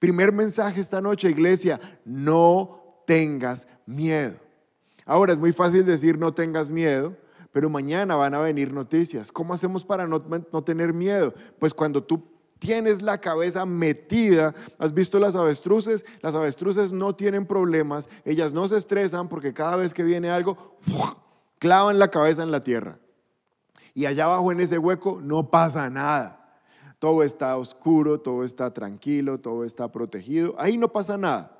Primer mensaje esta noche, iglesia, no tengas miedo. Ahora es muy fácil decir no tengas miedo, pero mañana van a venir noticias. ¿Cómo hacemos para no, no tener miedo? Pues cuando tú Tienes la cabeza metida. ¿Has visto las avestruces? Las avestruces no tienen problemas. Ellas no se estresan porque cada vez que viene algo, clavan la cabeza en la tierra. Y allá abajo en ese hueco no pasa nada. Todo está oscuro, todo está tranquilo, todo está protegido. Ahí no pasa nada.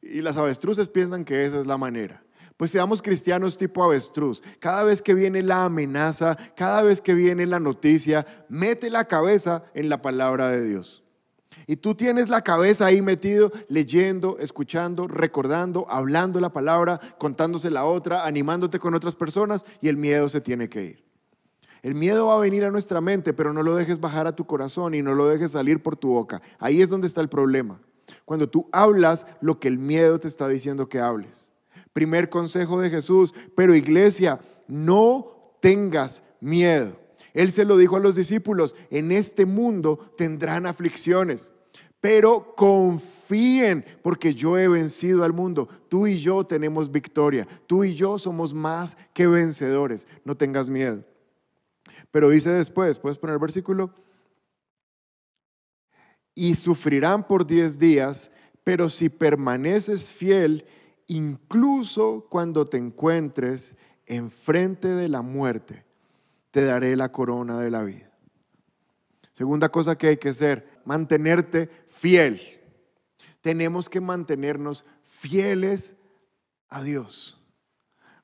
Y las avestruces piensan que esa es la manera. Pues seamos cristianos tipo avestruz. Cada vez que viene la amenaza, cada vez que viene la noticia, mete la cabeza en la palabra de Dios. Y tú tienes la cabeza ahí metido, leyendo, escuchando, recordando, hablando la palabra, contándose la otra, animándote con otras personas y el miedo se tiene que ir. El miedo va a venir a nuestra mente, pero no lo dejes bajar a tu corazón y no lo dejes salir por tu boca. Ahí es donde está el problema. Cuando tú hablas lo que el miedo te está diciendo que hables primer consejo de Jesús. Pero iglesia, no tengas miedo. Él se lo dijo a los discípulos, en este mundo tendrán aflicciones, pero confíen porque yo he vencido al mundo. Tú y yo tenemos victoria, tú y yo somos más que vencedores, no tengas miedo. Pero dice después, puedes poner el versículo, y sufrirán por diez días, pero si permaneces fiel, incluso cuando te encuentres enfrente de la muerte, te daré la corona de la vida. Segunda cosa que hay que hacer, mantenerte fiel. Tenemos que mantenernos fieles a Dios.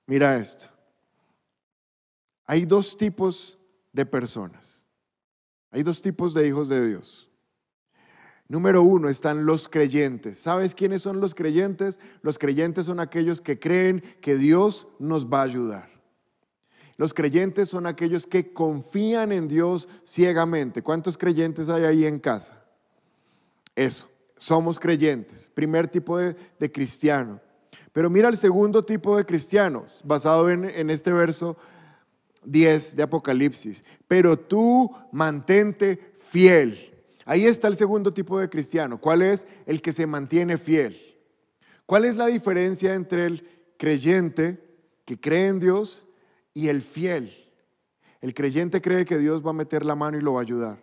Mira esto. Hay dos tipos de personas. Hay dos tipos de hijos de Dios. Número uno están los creyentes. ¿Sabes quiénes son los creyentes? Los creyentes son aquellos que creen que Dios nos va a ayudar. Los creyentes son aquellos que confían en Dios ciegamente. ¿Cuántos creyentes hay ahí en casa? Eso, somos creyentes. Primer tipo de, cristiano. Pero mira el segundo tipo de cristianos, basado en, en este verso 10 de Apocalipsis. Pero tú mantente fiel Ahí está el segundo tipo de cristiano. ¿Cuál es el que se mantiene fiel? ¿Cuál es la diferencia entre el creyente que cree en Dios y el fiel? El creyente cree que Dios va a meter la mano y lo va a ayudar.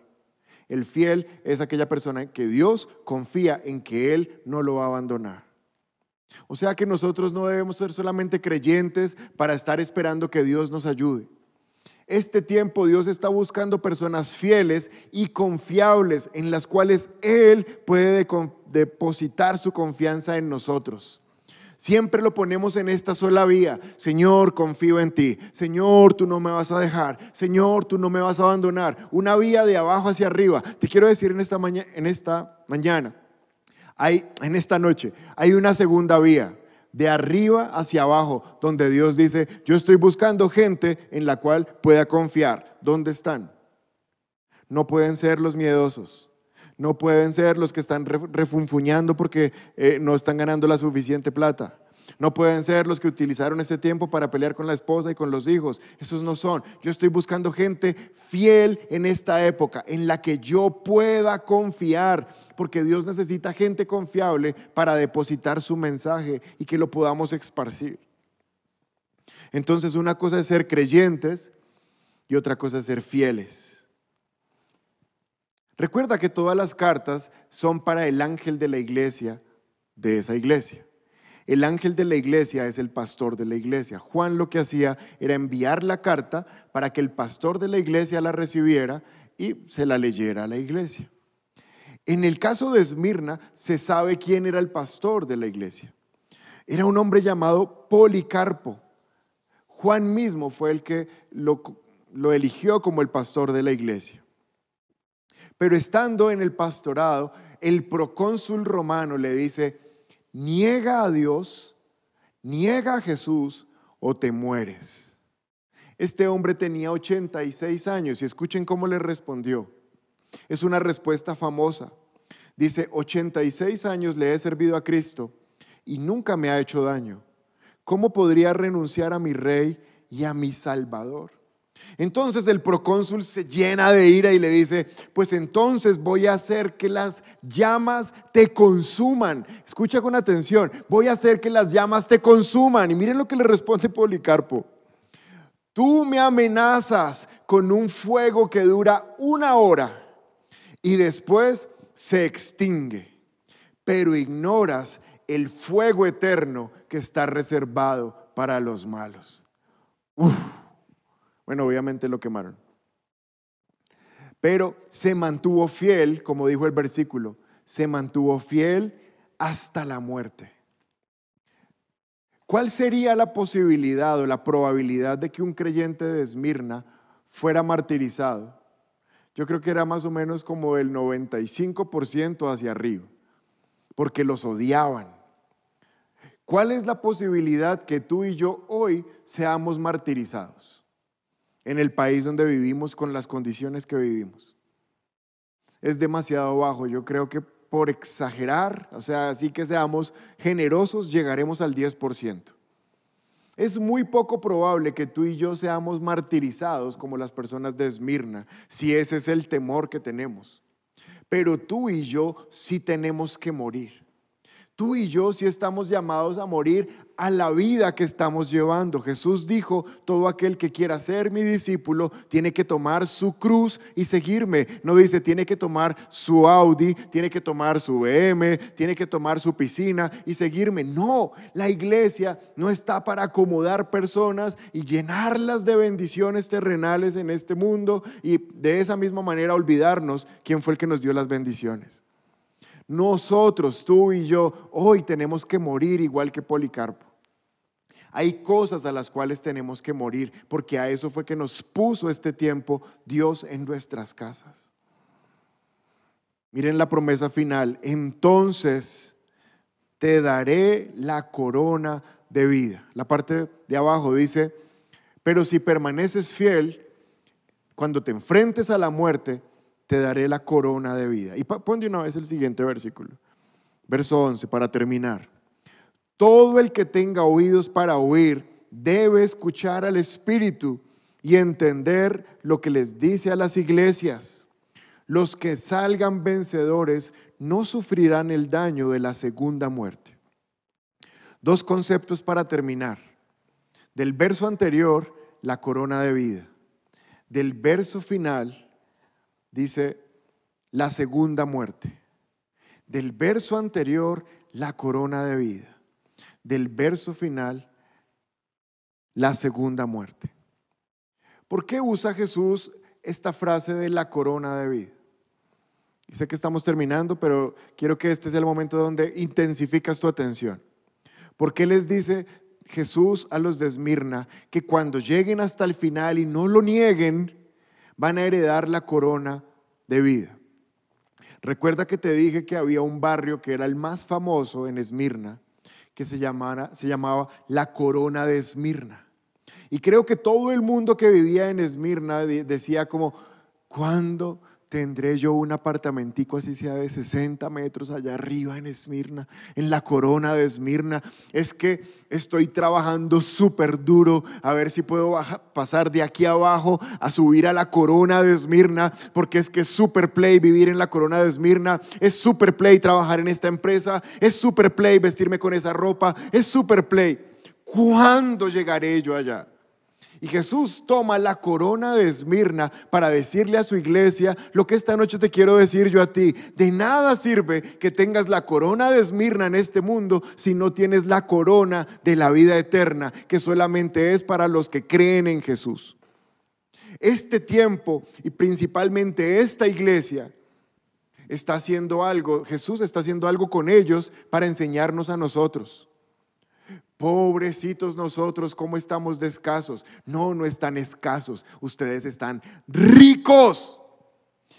El fiel es aquella persona que Dios confía en que Él no lo va a abandonar. O sea que nosotros no debemos ser solamente creyentes para estar esperando que Dios nos ayude este tiempo Dios está buscando personas fieles y confiables en las cuales Él puede depositar su confianza en nosotros. Siempre lo ponemos en esta sola vía. Señor, confío en ti. Señor, tú no me vas a dejar. Señor, tú no me vas a abandonar. Una vía de abajo hacia arriba. Te quiero decir en esta, mañana, en esta mañana, hay, en esta noche, hay una segunda vía de arriba hacia abajo, donde Dios dice, yo estoy buscando gente en la cual pueda confiar. ¿Dónde están? No pueden ser los miedosos, no pueden ser los que están refunfuñando porque eh, no están ganando la suficiente plata. No pueden ser los que utilizaron ese tiempo para pelear con la esposa y con los hijos. Esos no son. Yo estoy buscando gente fiel en esta época, en la que yo pueda confiar porque Dios necesita gente confiable para depositar su mensaje y que lo podamos esparcir. Entonces una cosa es ser creyentes y otra cosa es ser fieles. Recuerda que todas las cartas son para el ángel de la iglesia de esa iglesia. El ángel de la iglesia es el pastor de la iglesia. Juan lo que hacía era enviar la carta para que el pastor de la iglesia la recibiera y se la leyera a la iglesia. En el caso de Esmirna se sabe quién era el pastor de la iglesia. Era un hombre llamado Policarpo. Juan mismo fue el que lo, eligió como el pastor de la iglesia. Pero estando en el pastorado, el procónsul romano le dice, niega a Dios, niega a Jesús o te mueres. Este hombre tenía 86 años y escuchen cómo le respondió. Es una respuesta famosa. Dice, 86 años le he servido a Cristo y nunca me ha hecho daño. ¿Cómo podría renunciar a mi rey y a mi salvador? Entonces el procónsul se llena de ira y le dice, pues entonces voy a hacer que las llamas te consuman. Escucha con atención, voy a hacer que las llamas te consuman. Y miren lo que le responde Policarpo. Tú me amenazas con un fuego que dura una hora y después se extingue, pero ignoras el fuego eterno que está reservado para los malos. Bueno, obviamente lo quemaron. Pero se mantuvo fiel, como dijo el versículo, se mantuvo fiel hasta la muerte. ¿Cuál sería la posibilidad o la probabilidad de que un creyente de Esmirna fuera martirizado? yo creo que era más o menos como el 95% hacia arriba, porque los odiaban. ¿Cuál es la posibilidad que tú y yo hoy seamos martirizados en el país donde vivimos con las condiciones que vivimos? Es demasiado bajo. Yo creo que por exagerar, o sea, así que seamos generosos, llegaremos al 10%. Es muy poco probable que tú y yo seamos martirizados como las personas de Esmirna, si ese es el temor que tenemos. Pero tú y yo sí tenemos que morir. Tú y yo si estamos llamados a morir a la vida que estamos llevando. Jesús dijo, todo aquel que quiera ser mi discípulo tiene que tomar su cruz y seguirme. No dice, tiene que tomar su Audi, tiene que tomar su BM, tiene que tomar su piscina y seguirme. No, la iglesia no está para acomodar personas y llenarlas de bendiciones terrenales en este mundo y de esa misma manera olvidarnos quién fue el que nos dio las bendiciones. Nosotros, tú y yo, hoy tenemos que morir igual que Policarpo. Hay cosas a las cuales tenemos que morir, porque a eso fue que nos puso este tiempo Dios en nuestras casas. Miren la promesa final. Entonces te daré la corona de vida. La parte de abajo dice, pero si permaneces fiel, cuando te enfrentes a la muerte, te daré la corona de vida. Y pon de una vez el siguiente versículo, verso 11, para terminar. Todo el que tenga oídos para oír debe escuchar al Espíritu y entender lo que les dice a las iglesias. Los que salgan vencedores no sufrirán el daño de la segunda muerte. Dos conceptos para terminar. Del verso anterior, la corona de vida. Del verso final, dice la segunda muerte. Del verso anterior, la corona de vida. Del verso final, la segunda muerte. ¿Por qué usa Jesús esta frase de la corona de vida? Y sé que estamos terminando, pero quiero que este sea el momento donde intensificas tu atención. ¿Por qué les dice Jesús a los de Esmirna que cuando lleguen hasta el final y no lo nieguen, van a heredar la corona de vida. Recuerda que te dije que había un barrio que era el más famoso en Esmirna, que se, se llamaba la Corona de Esmirna. Y creo que todo el mundo que vivía en Esmirna decía como, ¿cuándo tendré yo un apartamentico así sea de 60 metros allá arriba en Esmirna, en la corona de Esmirna. Es que estoy trabajando súper duro a ver si puedo pasar de aquí abajo a subir a la corona de Esmirna, porque es que es super play vivir en la corona de Esmirna, es super play trabajar en esta empresa, es super play vestirme con esa ropa, es super play. ¿Cuándo llegaré yo allá? Y Jesús toma la corona de Esmirna para decirle a su iglesia lo que esta noche te quiero decir yo a ti. De nada sirve que tengas la corona de Esmirna en este mundo si no tienes la corona de la vida eterna, que solamente es para los que creen en Jesús. Este tiempo y principalmente esta iglesia está haciendo algo, Jesús está haciendo algo con ellos para enseñarnos a nosotros. Pobrecitos nosotros, ¿cómo estamos de escasos? No, no están escasos, ustedes están ricos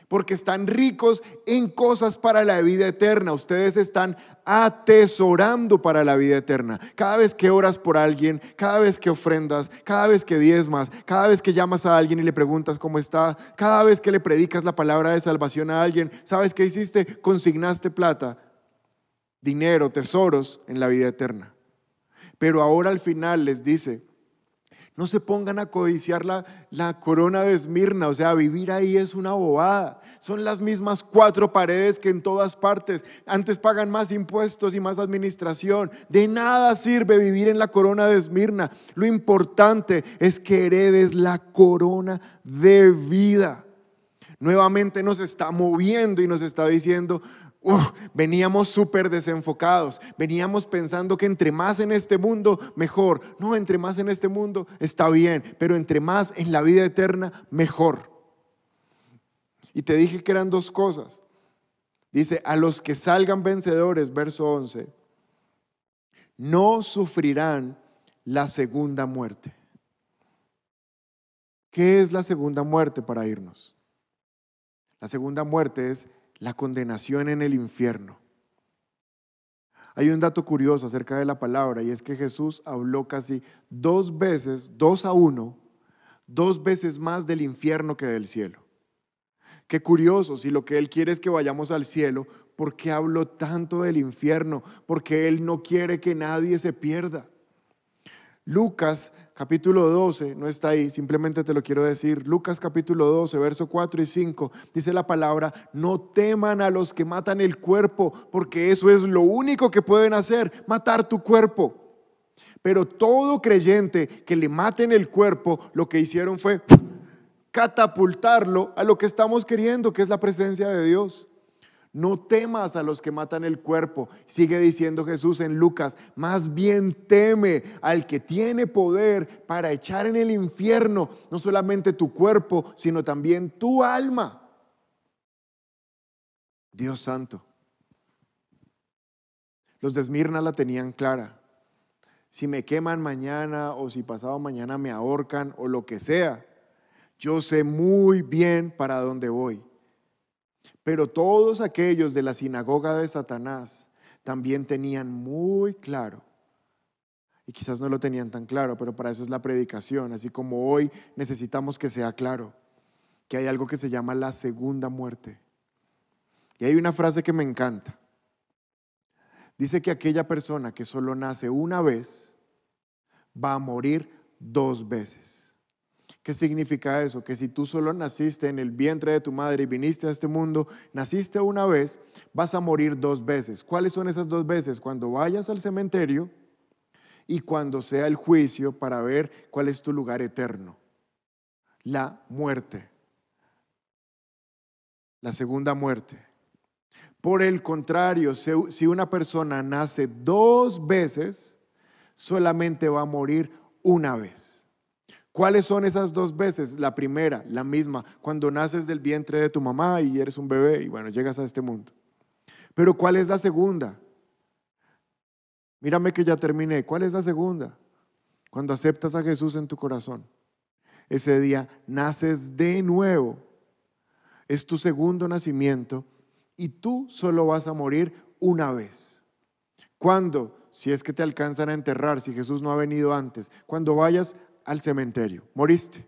porque están ricos en cosas para la vida eterna. Ustedes están atesorando para la vida eterna. Cada vez que oras por alguien, cada vez que ofrendas, cada vez que diezmas, cada vez que llamas a alguien y le preguntas cómo está, cada vez que le predicas la palabra de salvación a alguien, ¿sabes qué hiciste? Consignaste plata, dinero, tesoros en la vida eterna. Pero ahora al final les dice, no se pongan a codiciar la, la, corona de Esmirna, o sea, vivir ahí es una bobada. Son las mismas cuatro paredes que en todas partes. Antes pagan más impuestos y más administración. De nada sirve vivir en la corona de Esmirna. Lo importante es que heredes la corona de vida. Nuevamente nos está moviendo y nos está diciendo, veníamos súper desenfocados, veníamos pensando que entre más en este mundo, mejor. No, entre más en este mundo está bien, pero entre más en la vida eterna, mejor. Y te dije que eran dos cosas. Dice, a los que salgan vencedores, verso 11, no sufrirán la segunda muerte. ¿Qué es la segunda muerte para irnos? La segunda muerte es la condenación en el infierno. Hay un dato curioso acerca de la palabra y es que Jesús habló casi dos veces, dos a uno, dos veces más del infierno que del cielo. Qué curioso, si lo que Él quiere es que vayamos al cielo, ¿por qué habló tanto del infierno? Porque Él no quiere que nadie se pierda. Lucas capítulo 12, no está ahí, simplemente te lo quiero decir, Lucas capítulo 12, verso 4 y 5, dice la palabra, no teman a los que matan el cuerpo, porque eso es lo único que pueden hacer, matar tu cuerpo. Pero todo creyente que le maten el cuerpo, lo que hicieron fue catapultarlo a lo que estamos queriendo, que es la presencia de Dios. No temas a los que matan el cuerpo. Sigue diciendo Jesús en Lucas, más bien teme al que tiene poder para echar en el infierno no solamente tu cuerpo, sino también tu alma. Dios santo. Los de Esmirna la tenían clara. Si me queman mañana o si pasado mañana me ahorcan o lo que sea, yo sé muy bien para dónde voy. Pero todos aquellos de la sinagoga de Satanás también tenían muy claro, y quizás no lo tenían tan claro, pero para eso es la predicación, así como hoy necesitamos que sea claro, que hay algo que se llama la segunda muerte. Y hay una frase que me encanta. Dice que aquella persona que solo nace una vez va a morir dos veces. ¿Qué significa eso? Que si tú solo naciste en el vientre de tu madre y viniste a este mundo, naciste una vez, vas a morir dos veces. ¿Cuáles son esas dos veces? Cuando vayas al cementerio y cuando sea el juicio para ver cuál es tu lugar eterno. La muerte. La segunda muerte. Por el contrario, si una persona nace dos veces, solamente va a morir una vez. ¿Cuáles son esas dos veces? La primera, la misma, cuando naces del vientre de tu mamá y eres un bebé y bueno, llegas a este mundo. Pero ¿cuál es la segunda? Mírame que ya terminé. ¿Cuál es la segunda? Cuando aceptas a Jesús en tu corazón. Ese día naces de nuevo. Es tu segundo nacimiento y tú solo vas a morir una vez. ¿Cuándo? Si es que te alcanzan a enterrar, si Jesús no ha venido antes. Cuando vayas al cementerio, moriste.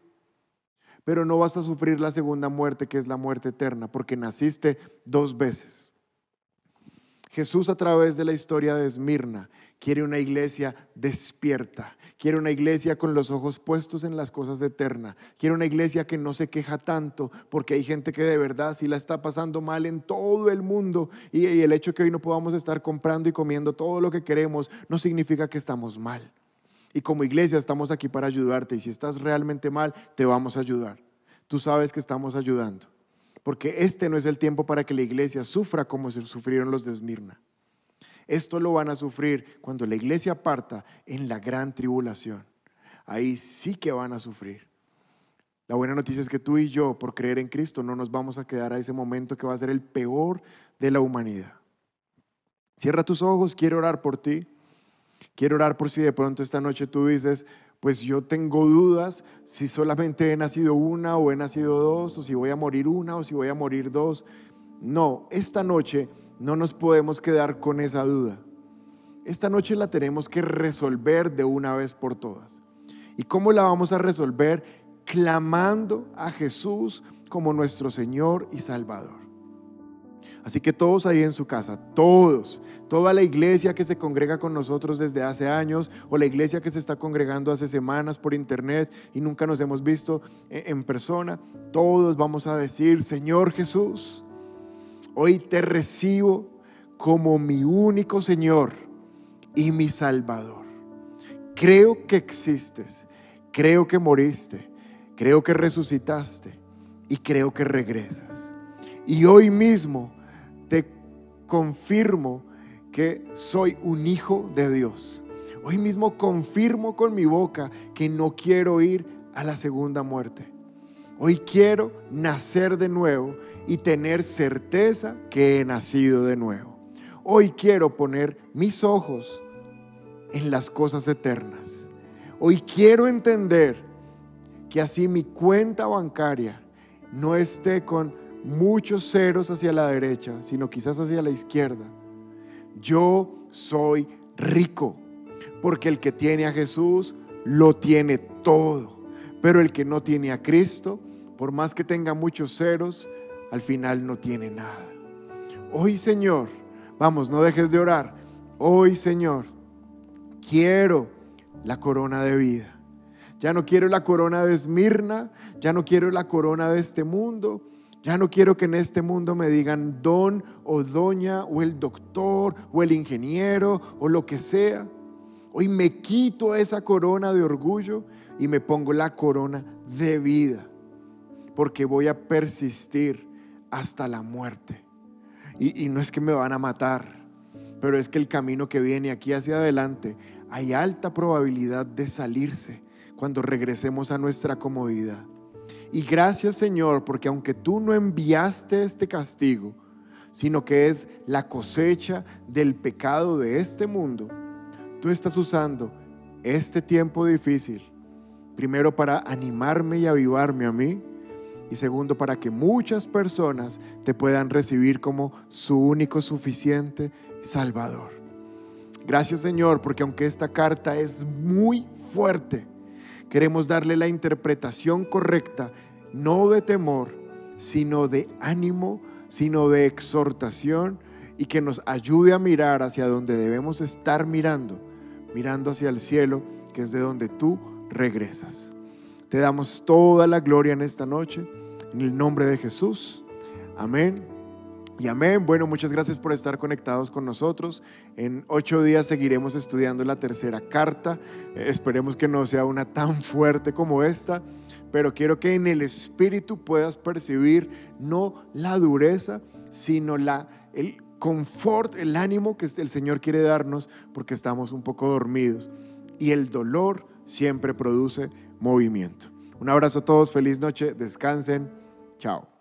Pero no vas a sufrir la segunda muerte, que es la muerte eterna, porque naciste dos veces. Jesús a través de la historia de Esmirna quiere una iglesia despierta, quiere una iglesia con los ojos puestos en las cosas eternas, quiere una iglesia que no se queja tanto porque hay gente que de verdad sí la está pasando mal en todo el mundo y, y el hecho que hoy no podamos estar comprando y comiendo todo lo que queremos no significa que estamos mal. Y como iglesia estamos aquí para ayudarte y si estás realmente mal, te vamos a ayudar. Tú sabes que estamos ayudando, porque este no es el tiempo para que la iglesia sufra como se sufrieron los de Esmirna. Esto lo van a sufrir cuando la iglesia parta en la gran tribulación. Ahí sí que van a sufrir. La buena noticia es que tú y yo, por creer en Cristo, no nos vamos a quedar a ese momento que va a ser el peor de la humanidad. Cierra tus ojos, quiero orar por ti. Quiero orar por si de pronto esta noche tú dices, pues yo tengo dudas si solamente he nacido una o he nacido dos, o si voy a morir una o si voy a morir dos. No, esta noche no nos podemos quedar con esa duda. Esta noche la tenemos que resolver de una vez por todas. ¿Y cómo la vamos a resolver? Clamando a Jesús como nuestro Señor y Salvador. Así que todos ahí en su casa, todos, toda la iglesia que se congrega con nosotros desde hace años o la iglesia que se está congregando hace semanas por internet y nunca nos hemos visto e-, en persona, todos vamos a decir, Señor Jesús, hoy te recibo como mi único Señor y mi Salvador. Creo que existes, creo que moriste, creo que resucitaste y creo que regresas. Y hoy mismo confirmo que soy un hijo de Dios. Hoy mismo confirmo con mi boca que no quiero ir a la segunda muerte. Hoy quiero nacer de nuevo y tener certeza que he nacido de nuevo. Hoy quiero poner mis ojos en las cosas eternas. Hoy quiero entender que así mi cuenta bancaria no esté con muchos ceros hacia la derecha, sino quizás hacia la izquierda. Yo soy rico, porque el que tiene a Jesús lo tiene todo, pero el que no tiene a Cristo, por más que tenga muchos ceros, al final no tiene nada. Hoy Señor, vamos, no dejes de orar. Hoy Señor, quiero la corona de vida. Ya no quiero la corona de Esmirna, ya no quiero la corona de este mundo, ya no quiero que en este mundo me digan don o doña o el doctor o el ingeniero o lo que sea. Hoy me quito esa corona de orgullo y me pongo la corona de vida, porque voy a persistir hasta la muerte. Y, y, no es que me van a matar, pero es que el camino que viene aquí hacia adelante hay alta probabilidad de salirse cuando regresemos a nuestra comodidad. Y gracias Señor, porque aunque tú no enviaste este castigo, sino que es la cosecha del pecado de este mundo, tú estás usando este tiempo difícil, primero para animarme y avivarme a mí, y segundo para que muchas personas te puedan recibir como su único suficiente Salvador. Gracias Señor, porque aunque esta carta es muy fuerte, Queremos darle la interpretación correcta, no de temor, sino de ánimo, sino de exhortación y que nos ayude a mirar hacia donde debemos estar mirando, mirando hacia el cielo, que es de donde tú regresas. Te damos toda la gloria en esta noche, en el nombre de Jesús. Amén y amén. Bueno, muchas gracias por estar conectados con nosotros. En ocho días seguiremos estudiando la tercera carta. Eh, esperemos que no sea una tan fuerte como esta, pero quiero que en el espíritu puedas percibir no la dureza, sino la, el confort, el ánimo que el Señor quiere darnos porque estamos un poco dormidos. Y el dolor siempre produce movimiento. Un abrazo a todos, feliz noche, descansen, chao.